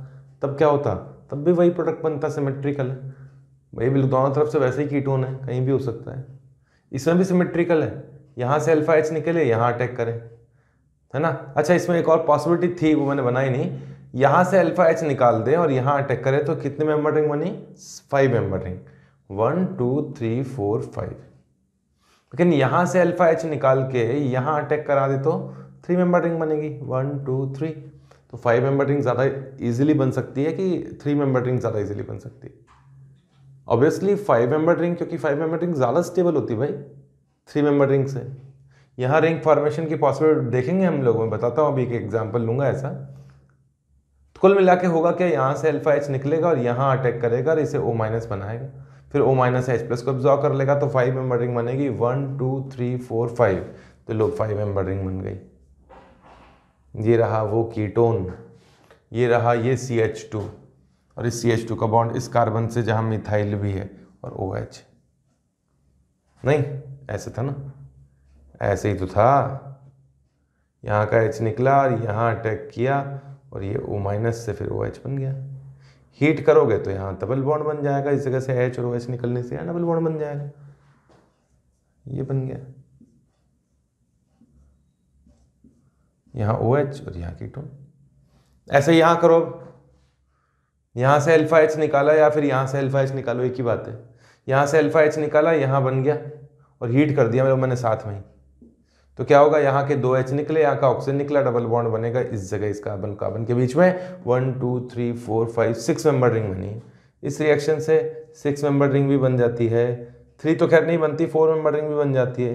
तब क्या होता तब भी वही प्रोडक्ट बनता सिमेट्रिकल है भाई बिल्कुल दोनों तरफ से वैसे ही कीटोन है कहीं भी हो सकता है इसमें भी सिमेट्रिकल है यहां से अल्फ़ा एच निकले यहां अटैक करें है ना अच्छा इसमें एक और पॉसिबिलिटी थी वो मैंने बनाई नहीं यहाँ से अल्फा एच निकाल दें और यहाँ अटैक करें तो कितने मेंबर रिंग बनी five member ring one two three four five लेकिन यहाँ से अल्फा एच निकाल के यहाँ अटैक करा दे तो थ्री मेंबर रिंग बनेगी वन टू थ्री तो फाइव मेंबर रिंग ज़्यादा इजीली बन सकती है कि थ्री मेंबर रिंग ज़्यादा इजीली बन सकती है ऑब्वियसली फाइव मेंबर रिंग क्योंकि फाइव मेंबर रिंग ज़्यादा स्टेबल होती है भाई थ्री मेंबर रिंग से यहाँ रिंग फॉर्मेशन की पॉसिबिलिटी देखेंगे हम लोग मैं बताता हूँ अभी एक एग्जाम्पल लूँगा ऐसा तो कुल मिला के होगा क्या यहाँ से अल्फा एच निकलेगा और यहाँ अटैक करेगा और इसे ओ माइनस बनाएगा फिर ओ माइनस एच प्लस को ऑब्जॉर्व कर लेगा तो फाइव मेंबर रिंग बनेगी one two three four five तो लोग फाइव मेंबर रिंग बन गई ये रहा वो कीटोन ये रहा ये सी एच टू और इस सी एच टू का बॉन्ड इस कार्बन से जहाँ मिथाइल भी है और ओ OH. एच नहीं ऐसे था ना ऐसे ही तो था यहाँ का एच निकला और यहाँ अटैक किया और ये ओ माइनस से फिर ओ एच बन गया हीट करोगे तो यहाँ डबल बॉन्ड बन जाएगा इस जगह से एच और ओ एच निकलने से यहाँ डबल बॉन्ड बन जाएगा ये बन गया यहाँ ओ एच और यहाँ कीटोन ऐसे यहाँ करो यहाँ से अल्फा एच निकाला या फिर यहाँ से अल्फा एच निकालो एक ही बात है यहाँ से अल्फा एच निकाला यहाँ बन गया और हीट कर दिया मेरे मैंने साथ में ही तो क्या होगा यहाँ के दो एच निकले यहाँ का ऑक्सीजन निकला डबल बॉन्ड बनेगा इस जगह इस कार्बन कार्बन के बीच में one two three four five six member ring बनी इस रिएक्शन से सिक्स मेंबर रिंग भी बन जाती है थ्री तो खैर नहीं बनती फोर मेंबर रिंग भी बन जाती है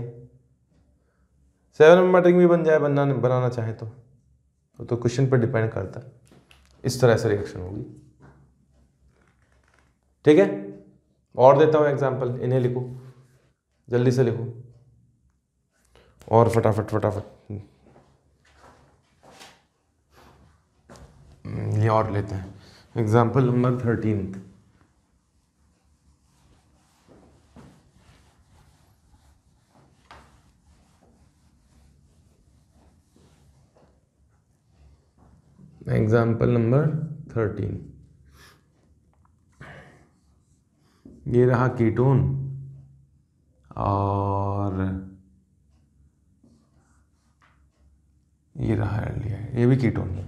सेवन मेंबर रिंग भी बन जाए बनना बनाना चाहे तो तो क्वेश्चन पर डिपेंड करता है इस तरह से रिएक्शन होगी ठीक है और देता हूँ एग्जाम्पल इन्हें लिखो जल्दी से लिखो और फटाफट फटाफट हम्म, ये और लेते हैं example number thirteen example number thirteen ये रहा कीटोन और ये रहा एल डी ये भी कीटोन है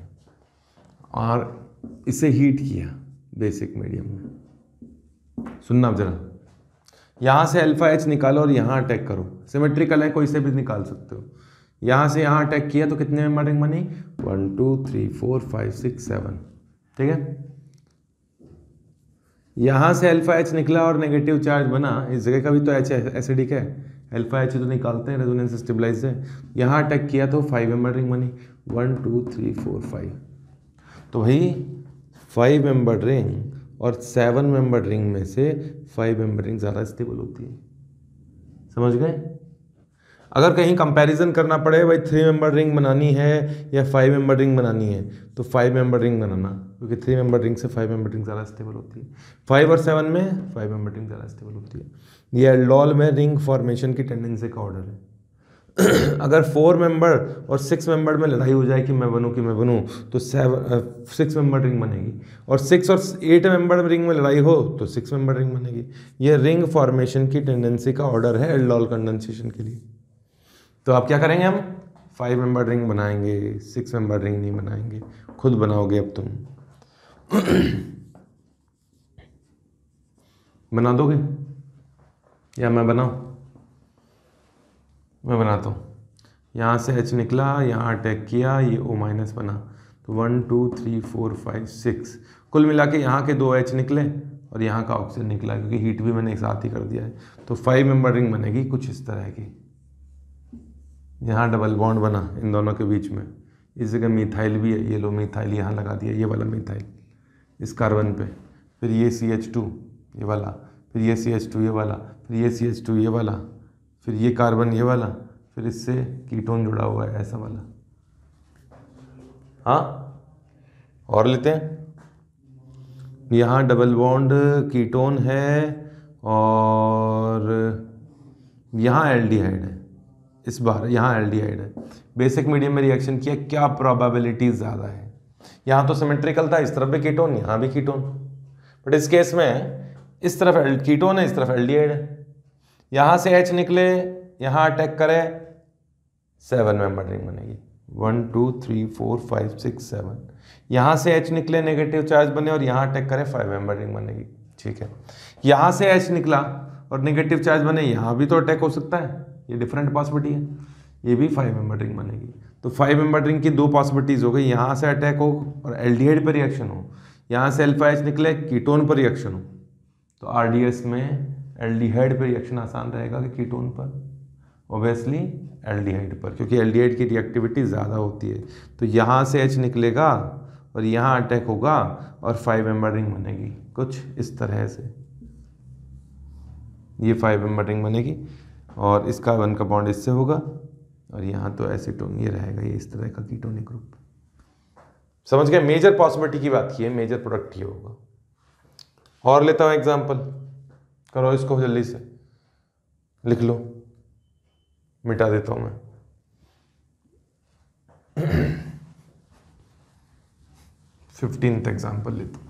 और इसे हीट किया बेसिक मीडियम में सुनना आप जरा यहाँ से अल्फा एच निकालो और यहाँ अटैक करो सिमेट्रिकल है कोई से भी निकाल सकते हो यहाँ से यहाँ अटैक किया तो कितने में मार्टिंग बनी one two three four five six seven ठीक है यहाँ से अल्फा एच निकला और नेगेटिव चार्ज बना इस जगह का भी तो एच एसिडिक है अल्फा एच तो निकालते हैं रेजोनेंस स्टेबलाइज से यहाँ अटैक किया तो फाइव मेंबर रिंग बनी one two three four five तो भाई फाइव मेंबर रिंग और सेवन मेंबर रिंग में से फाइव मेंबर रिंग ज़्यादा स्टेबल होती है समझ गए अगर कहीं कंपैरिजन करना पड़े भाई थ्री मेंबर रिंग बनानी है या फाइव मेंबर रिंग बनानी है तो फाइव मेंबर रिंग बनाना क्योंकि थ्री मेंबर रिंग से फाइव मेंबर रिंग ज़्यादा स्टेबल होती है फाइव और सेवन में फाइव मेंबर रिंग ज़्यादा स्टेबल होती है यह लॉल में रिंग फॉर्मेशन की टेंडेंसी का ऑर्डर है (clears throat) अगर फोर मेंबर और सिक्स मेंबर में लड़ाई हो जाए कि मैं बनूं कि मैं बनूं तो सेवन सिक्स मेंबर रिंग बनेगी और सिक्स और एट मेंबर रिंग में लड़ाई हो तो सिक्स मेंबर रिंग बनेगी ये रिंग फॉर्मेशन की टेंडेंसी का ऑर्डर है एल्डॉल कंडेंसेशन के लिए तो आप क्या करेंगे हम फाइव मेंबर रिंग बनाएंगे सिक्स मेंबर रिंग नहीं बनाएंगे खुद बनाओगे अब तुम (clears throat) बना दोगे या मैं बनाऊँ मैं बनाता हूँ यहाँ से एच निकला यहाँ अटैक किया ये ओ माइनस बना तो one two three four five six कुल मिला के यहाँ के दो एच निकले और यहाँ का ऑक्सीजन निकला क्योंकि हीट भी मैंने एक साथ ही कर दिया है तो फाइव मेंबर रिंग बनेगी कुछ इस तरह की यहाँ डबल बॉन्ड बना इन दोनों के बीच में इस जगह मिथाइल भी है ये लो मिथाइल यहाँ लगा दिया ये वाला मिथाइल इस कार्बन पे फिर ये सी एच टू ये वाला फिर ये सी एच टू ये वाला फिर ये सी एच टू ये वाला फिर ये कार्बन ये वाला फिर इससे कीटोन जुड़ा हुआ है ऐसा वाला हाँ और लेते हैं यहाँ डबल बॉन्ड कीटोन है और यहाँ एल्डिहाइड है इस बार यहाँ एल्डिहाइड है बेसिक मीडियम में रिएक्शन किया क्या प्रोबेबिलिटी ज़्यादा है यहाँ तो सिमेट्रिकल था इस तरफ भी कीटोन यहाँ भी कीटोन बट इस केस में इस तरफ कीटोन है इस तरफ एल्डिहाइड है यहाँ से एच निकले यहाँ अटैक करे सेवन मेंबर रिंग बनेगी one two three four five six seven यहाँ से एच निकले नेगेटिव चार्ज बने और यहाँ अटैक करे फाइव मेंबर रिंग बनेगी ठीक है यहाँ से एच निकला और नेगेटिव चार्ज बने यहाँ भी तो अटैक हो सकता है ये डिफरेंट पॉसिबिलिटी है ये भी फाइव मेंबर रिंग बनेगी तो फाइव मेंबर रिंग की दो पॉसिबिलिटीज हो गई यहाँ से अटैक हो और एल पर रिएक्शन हो यहाँ से एल्फा एच निकले कीटोन पर रिएक्शन हो तो आर में एल पर रिएक्शन आसान रहेगा कि कीटोन पर ओबियसली हेड पर क्योंकि हेड की रिएक्टिविटी ज़्यादा होती है तो यहाँ से एच निकलेगा और यहाँ अटैक होगा और फाइव एम्बर रिंग बनेगी कुछ इस तरह से ये फाइव मेंबर रिंग बनेगी और इसका वन का बॉन्ड इससे होगा और यहाँ तो एसीटोन ये रहेगा ये इस तरह का कीटोनिक ग्रुप समझ गए मेजर पॉसिबिलिटी की बात की है मेजर प्रोडक्ट ये होगा और लेता हूँ एग्जाम्पल करो इसको जल्दी से लिख लो मिटा देता हूँ मैं फिफ्टीन (clears throat) एग्जाम्पल लेता हूँ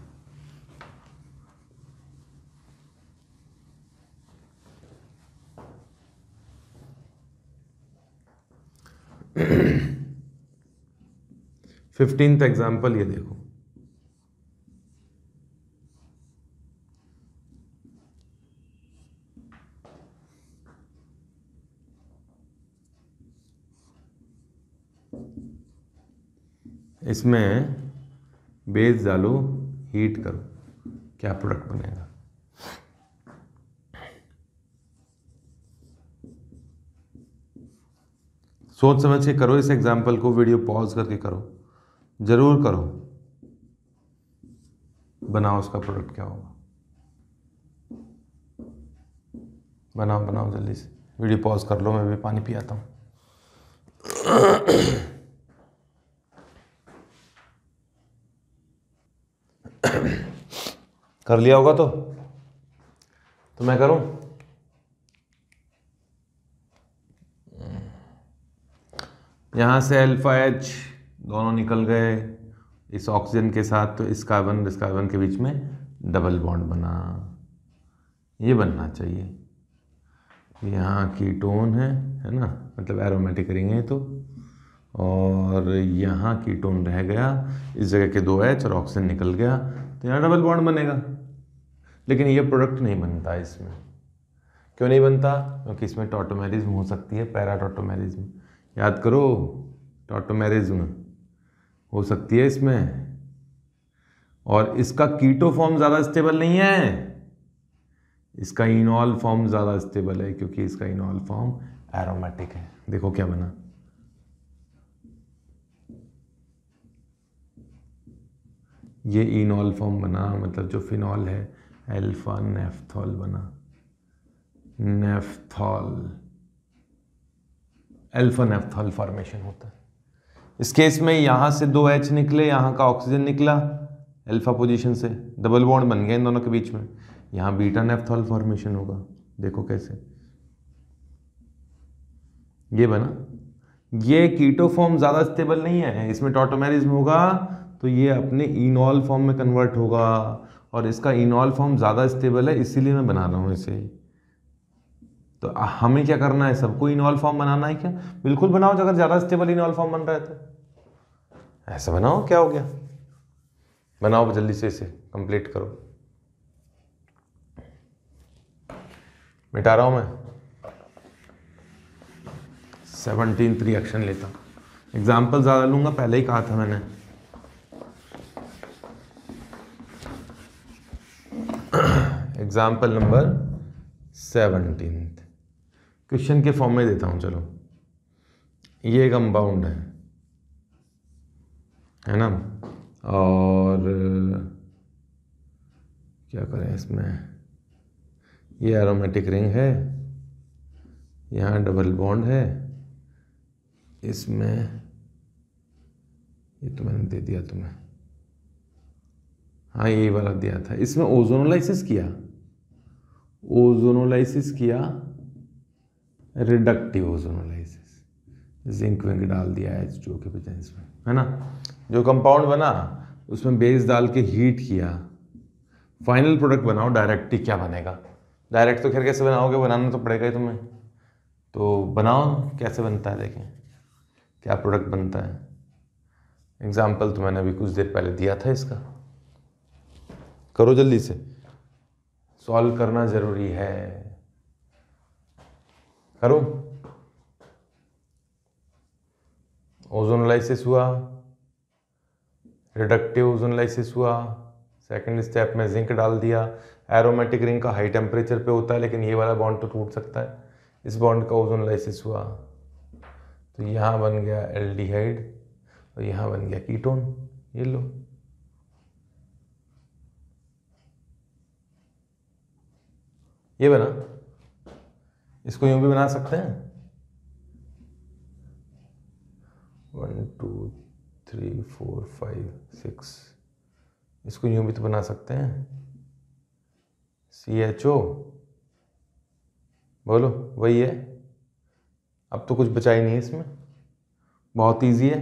फिफ्टींथ (clears throat) एग्जाम्पल ये देखो इसमें बेस डालो हीट करो क्या प्रोडक्ट बनेगा सोच समझ के करो इस एग्जाम्पल को वीडियो पॉज करके करो ज़रूर करो बनाओ उसका प्रोडक्ट क्या होगा बनाओ बनाओ जल्दी से वीडियो पॉज कर लो मैं भी पानी पी आता हूँ (coughs) कर लिया होगा तो तो मैं करूँ यहाँ से अल्फ़ा एच दोनों निकल गए इस ऑक्सीजन के साथ तो इस कार्बन इस कार्बन के बीच में डबल बॉन्ड बना ये बनना चाहिए यहाँ की टोन है है ना मतलब एरोमेटिक करेंगे तो और यहाँ की टोन रह गया इस जगह के दो एच और ऑक्सीजन निकल गया तो यहाँ डबल बॉन्ड बनेगा लेकिन ये प्रोडक्ट नहीं बनता इसमें क्यों नहीं बनता क्योंकि इसमें टोटोमेरिज्म हो सकती है पैरा टोटोमेरिज्म याद करो टॉटो मैरिज में हो सकती है इसमें और इसका कीटो फॉर्म ज़्यादा स्टेबल नहीं है इसका इनॉल फॉर्म ज़्यादा स्टेबल है क्योंकि इसका इनॉल फॉर्म एरोमेटिक है देखो क्या बना ये इनॉल फॉर्म बना मतलब जो फिनॉल है एल्फा नेफ्थॉल बना नेफ्थॉल एल्फा नेफ्थॉल फार्मेशन होता है इस केस में यहाँ से दो एच निकले यहाँ का ऑक्सीजन निकला एल्फा पोजीशन से डबल बॉन्ड बन गए इन दोनों के बीच में यहाँ बीटा नेफ्थॉल फॉर्मेशन होगा देखो कैसे ये बना ये कीटो फॉर्म ज़्यादा स्टेबल नहीं है इसमें टॉटोमेरिज्म होगा तो ये अपने इनॉल फॉर्म में कन्वर्ट होगा और इसका इनॉल फॉर्म ज़्यादा स्टेबल है इसीलिए मैं बना रहा हूँ इसे तो हमें क्या करना है सबको इन्वॉल्व फॉर्म बनाना है क्या बिल्कुल बनाओ अगर ज़्यादा स्टेबल इन्वॉल्व फॉर्म बन रहा है तो ऐसा बनाओ क्या हो गया बनाओ जल्दी से इसे कंप्लीट करो मिटा रहा हूं मैं सेवनटीन थ्री एक्शन लेता एग्जाम्पल ज़्यादा लूंगा पहले ही कहा था मैंने एग्जाम्पल नंबर सेवनटीन क्वेश्चन के फॉर्म में देता हूँ चलो ये कंपाउंड है है ना और क्या करें इसमें ये एरोमेटिक रिंग है यहाँ डबल बॉन्ड है इसमें ये तो मैंने दे दिया तुम्हें हाँ ये वाला दिया था इसमें ओजोनोलाइसिस किया ओजोनोलाइसिस किया रिडक्टिव ओजोनोलाइसिस जिंक विंक डाल दिया है टू के प्रेजेंस में है ना जो कंपाउंड बना उसमें बेस डाल के हीट किया फाइनल प्रोडक्ट बनाओ डायरेक्ट ही क्या बनेगा डायरेक्ट तो खैर कैसे बनाओगे बनाना तो पड़ेगा ही तुम्हें तो बनाओ कैसे बनता है देखें क्या प्रोडक्ट बनता है एग्ज़ाम्पल तो मैंने अभी कुछ देर पहले दिया था इसका करो जल्दी से सॉल्व करना ज़रूरी है करो ओजोनलाइसिस हुआ रिडक्टिव ओजोनलाइसिस हुआ सेकंड स्टेप में जिंक डाल दिया एरोमेटिक रिंग का हाई टेम्परेचर पे होता है लेकिन ये वाला बॉन्ड तो टूट सकता है इस बॉन्ड का ओजोनलाइसिस हुआ तो यहाँ बन गया एल्डिहाइड और यहाँ बन गया कीटोन ये लो ये बना इसको यूं भी बना सकते हैं one two three four five six इसको यूं भी तो बना सकते हैं सी एच ओ बोलो वही है अब तो कुछ बचा ही नहीं है इसमें बहुत इजी है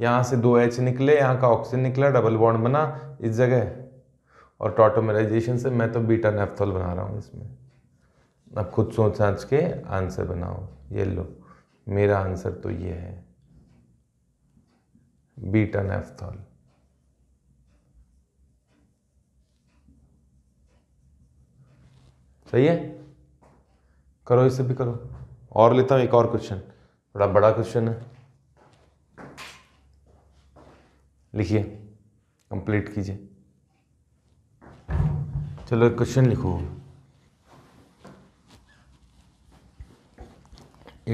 यहाँ से दो एच निकले यहाँ का ऑक्सीजन निकला डबल बॉन्ड बना इस जगह और टोटोमेराइजेशन से मैं तो बीटा नेफ्थल बना रहा हूँ इसमें अब खुद सोच साझ के आंसर बनाओ ये लो मेरा आंसर तो ये है बीटा नेफ्थॉल सही है करो इससे भी करो और लेता हूँ एक और क्वेश्चन थोड़ा बड़ा क्वेश्चन है लिखिए कंप्लीट कीजिए चलो एक क्वेश्चन लिखो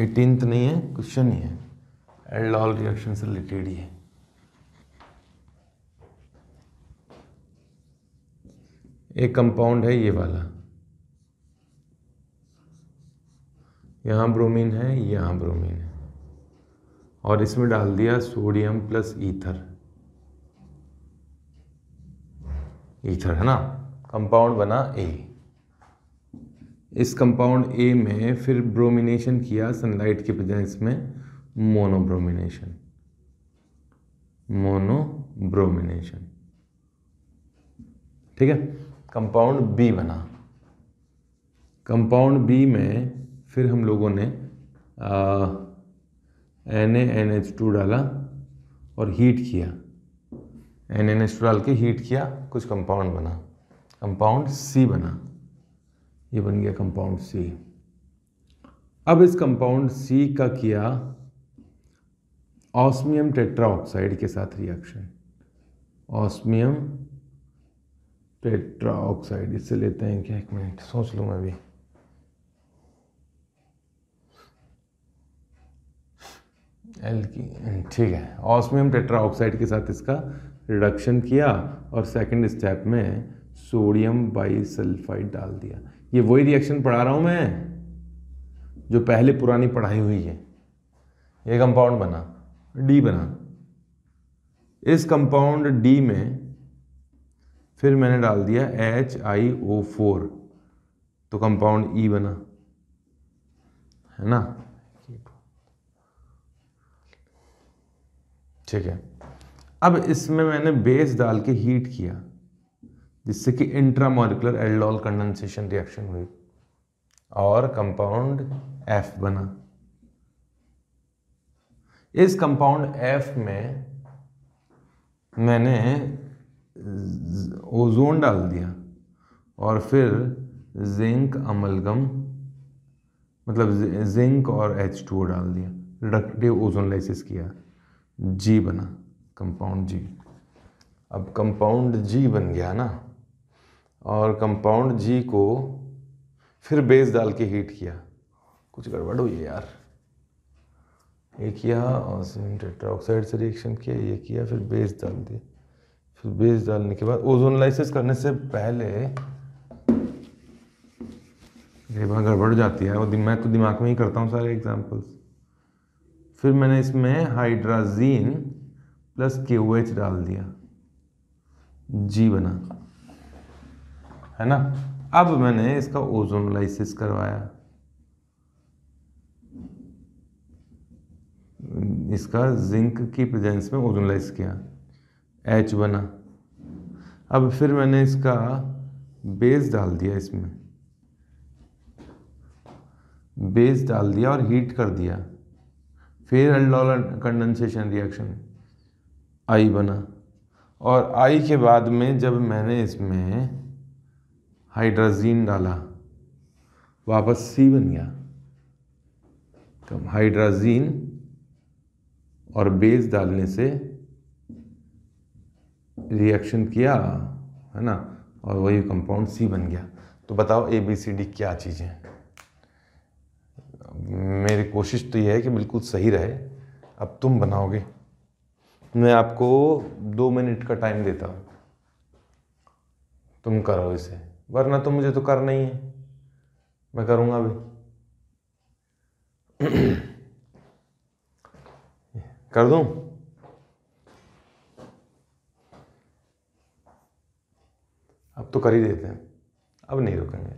एटीनथ नहीं है क्वेश्चन ही है एल्डोहल रिएक्शन से रिलेटेड ही है एक कंपाउंड है ये वाला यहां ब्रोमीन है यहां ब्रोमीन है और इसमें डाल दिया सोडियम प्लस ईथर ईथर है ना कंपाउंड बना ए इस कंपाउंड ए में फिर ब्रोमिनेशन किया सनलाइट के प्रेजेंस में मोनोब्रोमिनेशन मोनोब्रोमिनेशन ठीक है कंपाउंड बी बना कंपाउंड बी में फिर हम लोगों ने एन एन एच टू डाला और हीट किया एन एन एच टू डाल के हीट किया कुछ कंपाउंड बना कंपाउंड सी बना ये बन गया कंपाउंड सी अब इस कंपाउंड सी का किया ऑस्मियम टेट्राऑक्साइड के साथ रिएक्शन ऑस्मियम टेट्राऑक्साइड इससे लेते हैं क्या एक मिनट सोच लूँ मैं भी एल की ठीक है ऑस्मियम टेट्राऑक्साइड के साथ इसका रिडक्शन किया और सेकंड स्टेप में सोडियम बाई सल्फाइड डाल दिया ये वही रिएक्शन पढ़ा रहा हूँ मैं जो पहले पुरानी पढ़ाई हुई है ये कंपाउंड बना डी बना इस कंपाउंड डी में फिर मैंने डाल दिया एच आई ओ फोर तो कंपाउंड ई e बना है ना ठीक है अब इसमें मैंने बेस डाल के हीट किया जिससे कि इंट्रामोलिकुलर एल्डोल कंडेंसेशन रिएक्शन हुई और कंपाउंड एफ बना इस कंपाउंड एफ में मैंने ओजोन डाल दिया और फिर जिंक अमलगम मतलब जिंक और एच टू डाल दिया रिडक्टिव ओजोन लाइसिस किया जी बना कंपाउंड जी अब कंपाउंड जी बन गया ना और कंपाउंड जी को फिर बेस डाल के हीट किया कुछ गड़बड़ हुई है यार ये किया और टेट्राऑक्साइड से रिएक्शन किया ये किया फिर बेस डाल दिए फिर बेस डालने के बाद ओजोनलाइसिस करने से पहले कई गड़बड़ जाती है वो मैं तो दिमाग में ही करता हूँ सारे एग्जाम्पल्स फिर मैंने इसमें हाइड्राजीन प्लस के डाल दिया जी बना है ना अब मैंने इसका ओजोनलाइसिस करवाया इसका जिंक की प्रेजेंस में ओजोनलाइज किया एच बना अब फिर मैंने इसका बेस डाल दिया इसमें बेस डाल दिया और हीट कर दिया फिर अल्डोल कंडेंसेशन रिएक्शन आई बना और आई के बाद में जब मैंने इसमें हाइड्राजीन डाला वापस सी बन गया तो हाइड्राजीन और बेस डालने से रिएक्शन किया है ना और वही कंपाउंड सी बन गया तो बताओ ए बी सी डी क्या चीज़ें मेरी कोशिश तो यह है कि बिल्कुल सही रहे अब तुम बनाओगे मैं आपको दो मिनट का टाइम देता हूँ तुम करो इसे वरना तो मुझे तो करना ही है मैं करूँगा भी कर दूँ अब तो कर ही देते हैं अब नहीं रुकेंगे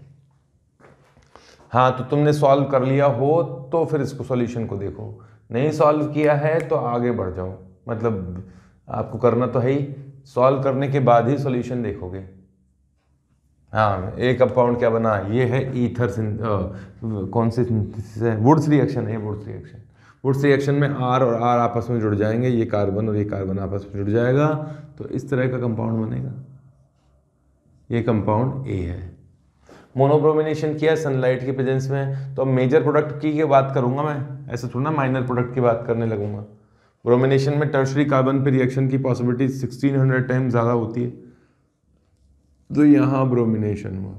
हाँ तो तुमने सॉल्व कर लिया हो तो फिर इसको सॉल्यूशन को देखो नहीं सॉल्व किया है तो आगे बढ़ जाओ मतलब आपको करना तो है ही सॉल्व करने के बाद ही सॉल्यूशन देखोगे हाँ एक कंपाउंड क्या बना ये है ईथर कौन सी है वुड्स रिएक्शन है वुड्स रिएक्शन वुड्स रिएक्शन में आर और आर आपस में जुड़ जाएंगे ये कार्बन और ये कार्बन आपस में जुड़ जाएगा तो इस तरह का कंपाउंड बनेगा ये कंपाउंड ए है मोनोब्रोमिनेशन किया है सनलाइट की प्रेजेंस में तो अब मेजर प्रोडक्ट की बात करूंगा मैं ऐसा थोड़ा ना माइनर प्रोडक्ट की बात करने लगूंगा ब्रोमिनेशन में टर्शरी कार्बन पर रिएक्शन की पॉसिबिलिटी 1600 टाइम ज़्यादा होती है तो यहाँ ब्रोमिनेशन हुआ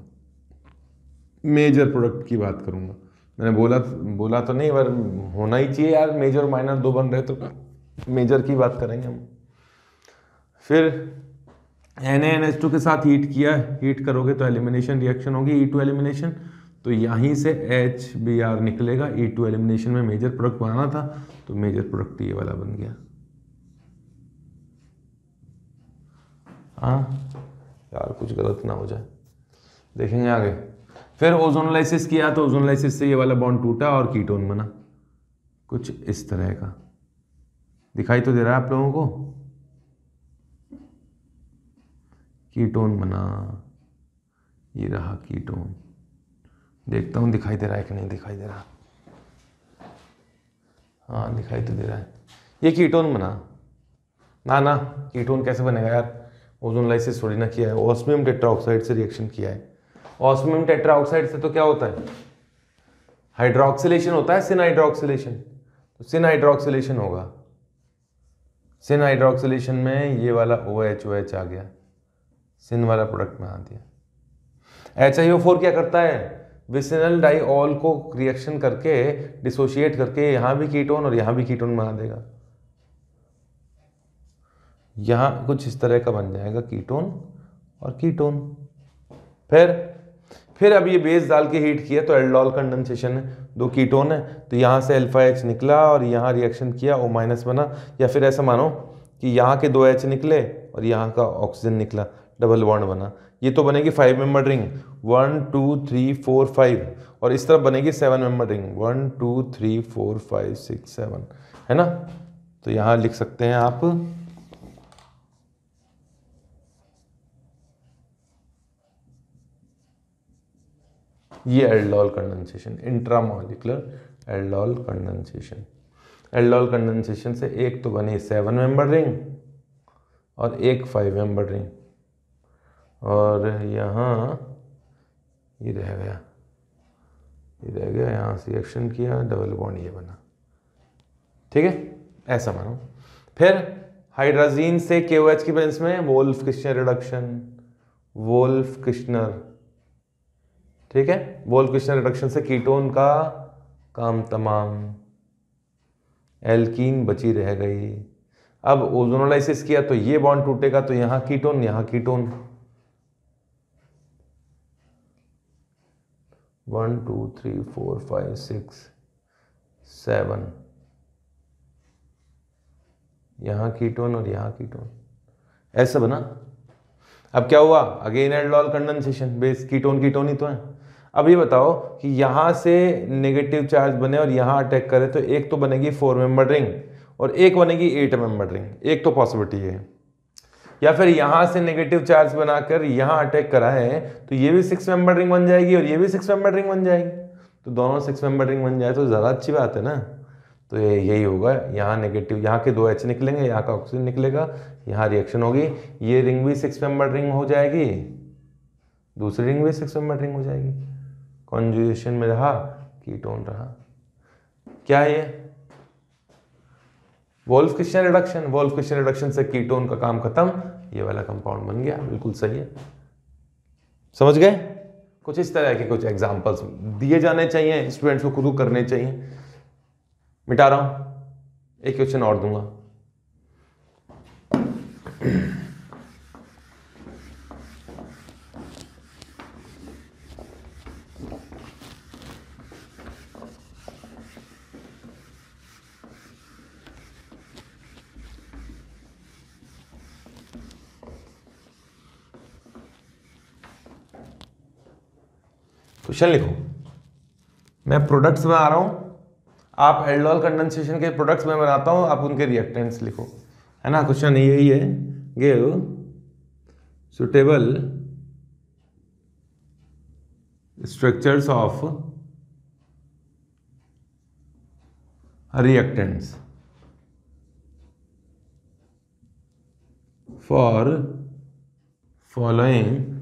मेजर प्रोडक्ट की बात करूँगा मैंने बोला बोला तो नहीं पर होना ही चाहिए यार मेजर माइनर दो बन रहे तो मेजर की बात करेंगे हम फिर एन एन एच टू के साथ हीट किया हीट करोगे तो एलिमिनेशन रिएक्शन होगी ई टू एलिमिनेशन तो यहीं से एच बी आर निकलेगा ई टू एलिमिनेशन में मेजर प्रोडक्ट बनाना था तो मेजर प्रोडक्ट ये वाला बन गया हाँ यार कुछ गलत ना हो जाए देखेंगे आगे फिर ओजोनलाइसिस किया तो ओजोनलाइसिस से ये वाला बॉन्ड टूटा और कीटोन बना कुछ इस तरह का दिखाई तो दे रहा है आप लोगों को कीटोन बना ये रहा कीटोन देखता हूँ दिखाई दे रहा है कि नहीं दिखाई दे रहा हाँ दिखाई तो दे रहा है ये कीटोन बना ना ना कीटोन कैसे बनेगा यार ओजोन लाइसिस ना किया है ऑस्मियम टेट्राऑक्साइड से रिएक्शन किया है ऑस्मियम टेट्राऑक्साइड से तो क्या होता है हाइड्रोक्सिलेशन होता है सिन हाइड्रोक्सिलेशन तो सिन हाइड्रोक्सिलेशन होगा सिन हाइड्रोक्सिलेशन में ये वाला ओ एच ओ एच आ गया सिन वाला प्रोडक्ट में आ दिया एच आई ओ फोर क्या करता है विसिनल डाई ऑल को रिएक्शन करके डिसोशिएट करके यहाँ भी कीटोन और यहाँ भी कीटोन बना देगा यहाँ कुछ इस तरह का बन जाएगा कीटोन और कीटोन फिर फिर अब ये बेस डाल के हीट किया तो एल्डोल कंडेंसेशन है दो कीटोन है तो यहाँ से अल्फा एच निकला और यहाँ रिएक्शन किया ओ माइनस बना या फिर ऐसा मानो कि यहाँ के दो एच निकले और यहाँ का ऑक्सीजन निकला डबल वन बना ये तो बनेगी five member ring one two three four five और इस तरफ बनेगी seven member ring one two three four five six seven है ना तो यहाँ लिख सकते हैं आप ये aldol condensation intramolecular aldol condensation aldol condensation से एक तो बनी सेवन मेंबर रिंग और एक फाइव मेंबर रिंग और यहाँ ये रह गया ये रह गया यहाँ से एक्शन किया डबल बॉन्ड ये बना ठीक है ऐसा मानो फिर हाइड्राजीन से के ओ एच की बेंस में Wolff Kishner reduction Wolff Kishner ठीक है वॉल क्वेश्चन रिडक्शन से कीटोन का काम तमाम एल्कीन बची रह गई अब ओजोनोलाइसिस किया तो ये बॉन्ड टूटेगा तो यहां कीटोन यहां ketone one two three four five six seven यहां कीटोन और यहां कीटोन ऐसा बना अब क्या हुआ again aldol condensation base ketone ketone ही तो है अब ये बताओ कि यहाँ से नेगेटिव चार्ज बने और यहाँ अटैक करे तो एक तो बनेगी फोर मेंबर रिंग और एक बनेगी एट मेंबर रिंग एक तो पॉसिबिलिटी है या फिर यहाँ से नेगेटिव चार्ज बनाकर यहाँ अटैक करा है तो ये भी सिक्स मेंबर रिंग बन जाएगी और ये भी सिक्स मेंबर रिंग बन जाएगी तो दोनों सिक्स मेंबर रिंग बन जाए तो ज़्यादा अच्छी बात है ना तो ये यही होगा यहाँ नेगेटिव यहाँ के दो एच निकलेंगे यहाँ का ऑक्सीजन निकलेगा यहाँ रिएक्शन होगी ये रिंग भी सिक्स मेंबर रिंग हो जाएगी दूसरी रिंग भी सिक्स मेंबर रिंग हो जाएगी कॉन्जुगेशन में रहा कीटोन रहा क्या ये Wolff Kishner reduction Wolff Kishner reduction से कीटोन का काम खत्म ये वाला कंपाउंड बन गया बिल्कुल सही है समझ गए कुछ इस तरह के कुछ एग्जाम्पल्स दिए जाने चाहिए स्टूडेंट्स को खुद करने चाहिए मिटा रहा हूं एक क्वेश्चन और दूंगा क्वेश्चन तो लिखो मैं प्रोडक्ट्स में आ रहा हूँ आप एल्डोल कंडेंसेशन के प्रोडक्ट्स में बनाता हूँ आप उनके रिएक्टेंट्स लिखो है ना क्वेश्चन यही है give suitable structures of reactants for following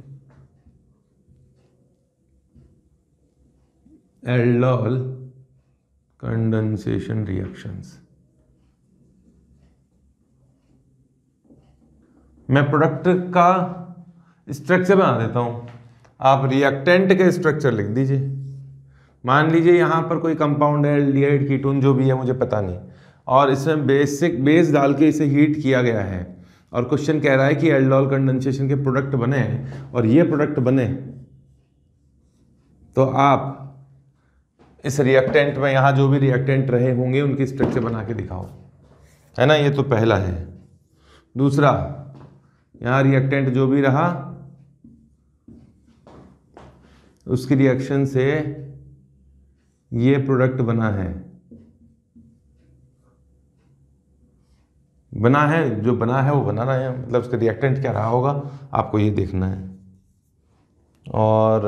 aldol condensation reactions मैं प्रोडक्ट का स्ट्रक्चर बना देता हूँ आप रिएक्टेंट के स्ट्रक्चर लिख दीजिए मान लीजिए यहां पर कोई कंपाउंड है एल्डिहाइड कीटोन जो भी है मुझे पता नहीं और इसमें बेसिक बेस डाल के इसे हीट किया गया है और क्वेश्चन कह रहा है कि एल्डोल कंडेंसेशन के प्रोडक्ट बने हैं और ये प्रोडक्ट बने तो आप इस रिएक्टेंट में यहाँ जो भी रिएक्टेंट रहे होंगे उनकी स्ट्रक्चर बना के दिखाओ है ना ये तो पहला है दूसरा यहाँ रिएक्टेंट जो भी रहा उसकी रिएक्शन से ये प्रोडक्ट बना है बना है जो बना है वो बना रहा है मतलब उसका रिएक्टेंट क्या रहा होगा आपको ये देखना है और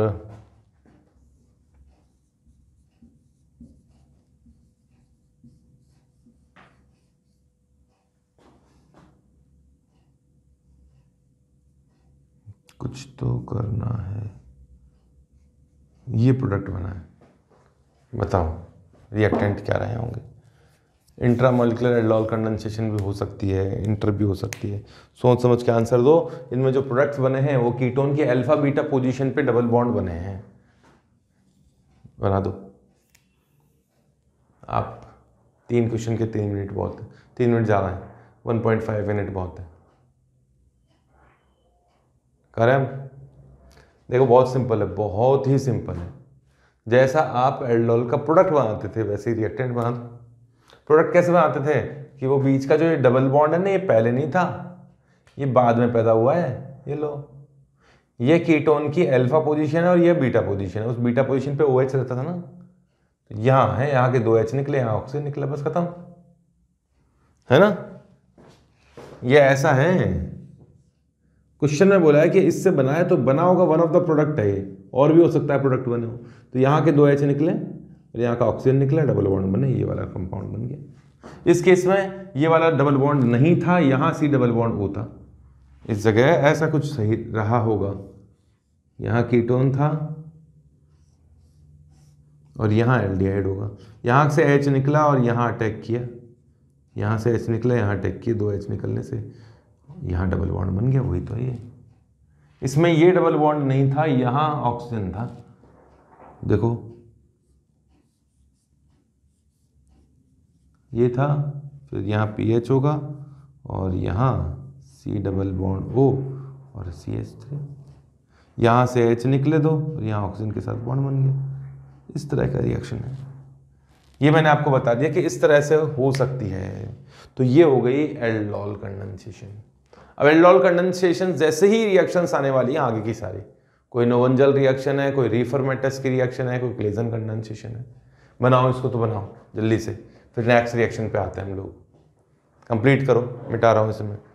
कुछ तो करना है ये प्रोडक्ट बना है बताओ रिएक्टेंट क्या रहे होंगे मोलिकुलर एडलॉल कंडेंसेशन भी हो सकती है इंटर भी हो सकती है सोच समझ के आंसर दो इनमें जो प्रोडक्ट्स बने हैं वो कीटोन के अल्फा बीटा पोजीशन पे डबल बॉन्ड बने हैं बना दो आप तीन क्वेश्चन के तीन मिनट बहुत है तीन मिनट जा रहे हैं वन पॉइंट फाइव मिनट बहुत है करें देखो बहुत सिंपल है बहुत ही सिंपल है जैसा आप एल्डोल का प्रोडक्ट बनाते थे वैसे ही रिएक्टेंट बना प्रोडक्ट कैसे बनाते थे कि वो बीच का जो ये डबल बॉन्ड है ना ये पहले नहीं था ये बाद में पैदा हुआ है ये लो ये कीटोन की अल्फा पोजीशन है और ये बीटा पोजीशन है उस बीटा पोजीशन पे ओ एच रहता था ना तो यहाँ है यहाँ के दो एच निकले यहाँ ऑक्सीजन निकला बस खत्म है ना ये ऐसा है क्वेश्चन में बोला है कि इससे बनाए तो बना होगा वन ऑफ द प्रोडक्ट है ये और भी हो सकता है प्रोडक्ट बने हो तो यहाँ के दो एच निकले और यहाँ का ऑक्सीजन निकला डबल बॉन्ड बने ये वाला कंपाउंड बन गया इस केस में ये वाला डबल बॉन्ड नहीं था यहाँ सी डबल बॉन्ड वो था इस जगह ऐसा कुछ सही रहा होगा यहाँ कीटोन था और यहाँ एल होगा यहाँ से एच निकला और यहाँ अटैक किया यहाँ से एच निकला यहाँ अटैक किया दो एच निकलने से यहाँ डबल बॉन्ड बन गया वही तो ये इसमें ये डबल बॉन्ड नहीं था यहाँ ऑक्सीजन था देखो ये था फिर यहाँ पी एच होगा और यहाँ सी डबल बॉन्ड ओ और सी एच थ्री यहाँ से एच निकले दो और यहाँ ऑक्सीजन के साथ बॉन्ड बन गया इस तरह का रिएक्शन है ये मैंने आपको बता दिया कि इस तरह से हो सकती है तो ये हो गई एल्डोल कंडेंसेशन अब एल्डोल कंडेंसेशन जैसे ही रिएक्शंस आने वाली हैं आगे की सारी कोई नोवंजल रिएक्शन है कोई रिफर्मेटस की रिएक्शन है कोई क्लेजन कंडेंसेशन है बनाओ इसको तो बनाओ जल्दी से फिर नेक्स्ट रिएक्शन पे आते हैं हम लोग कंप्लीट करो मिटा रहा हूँ इसमें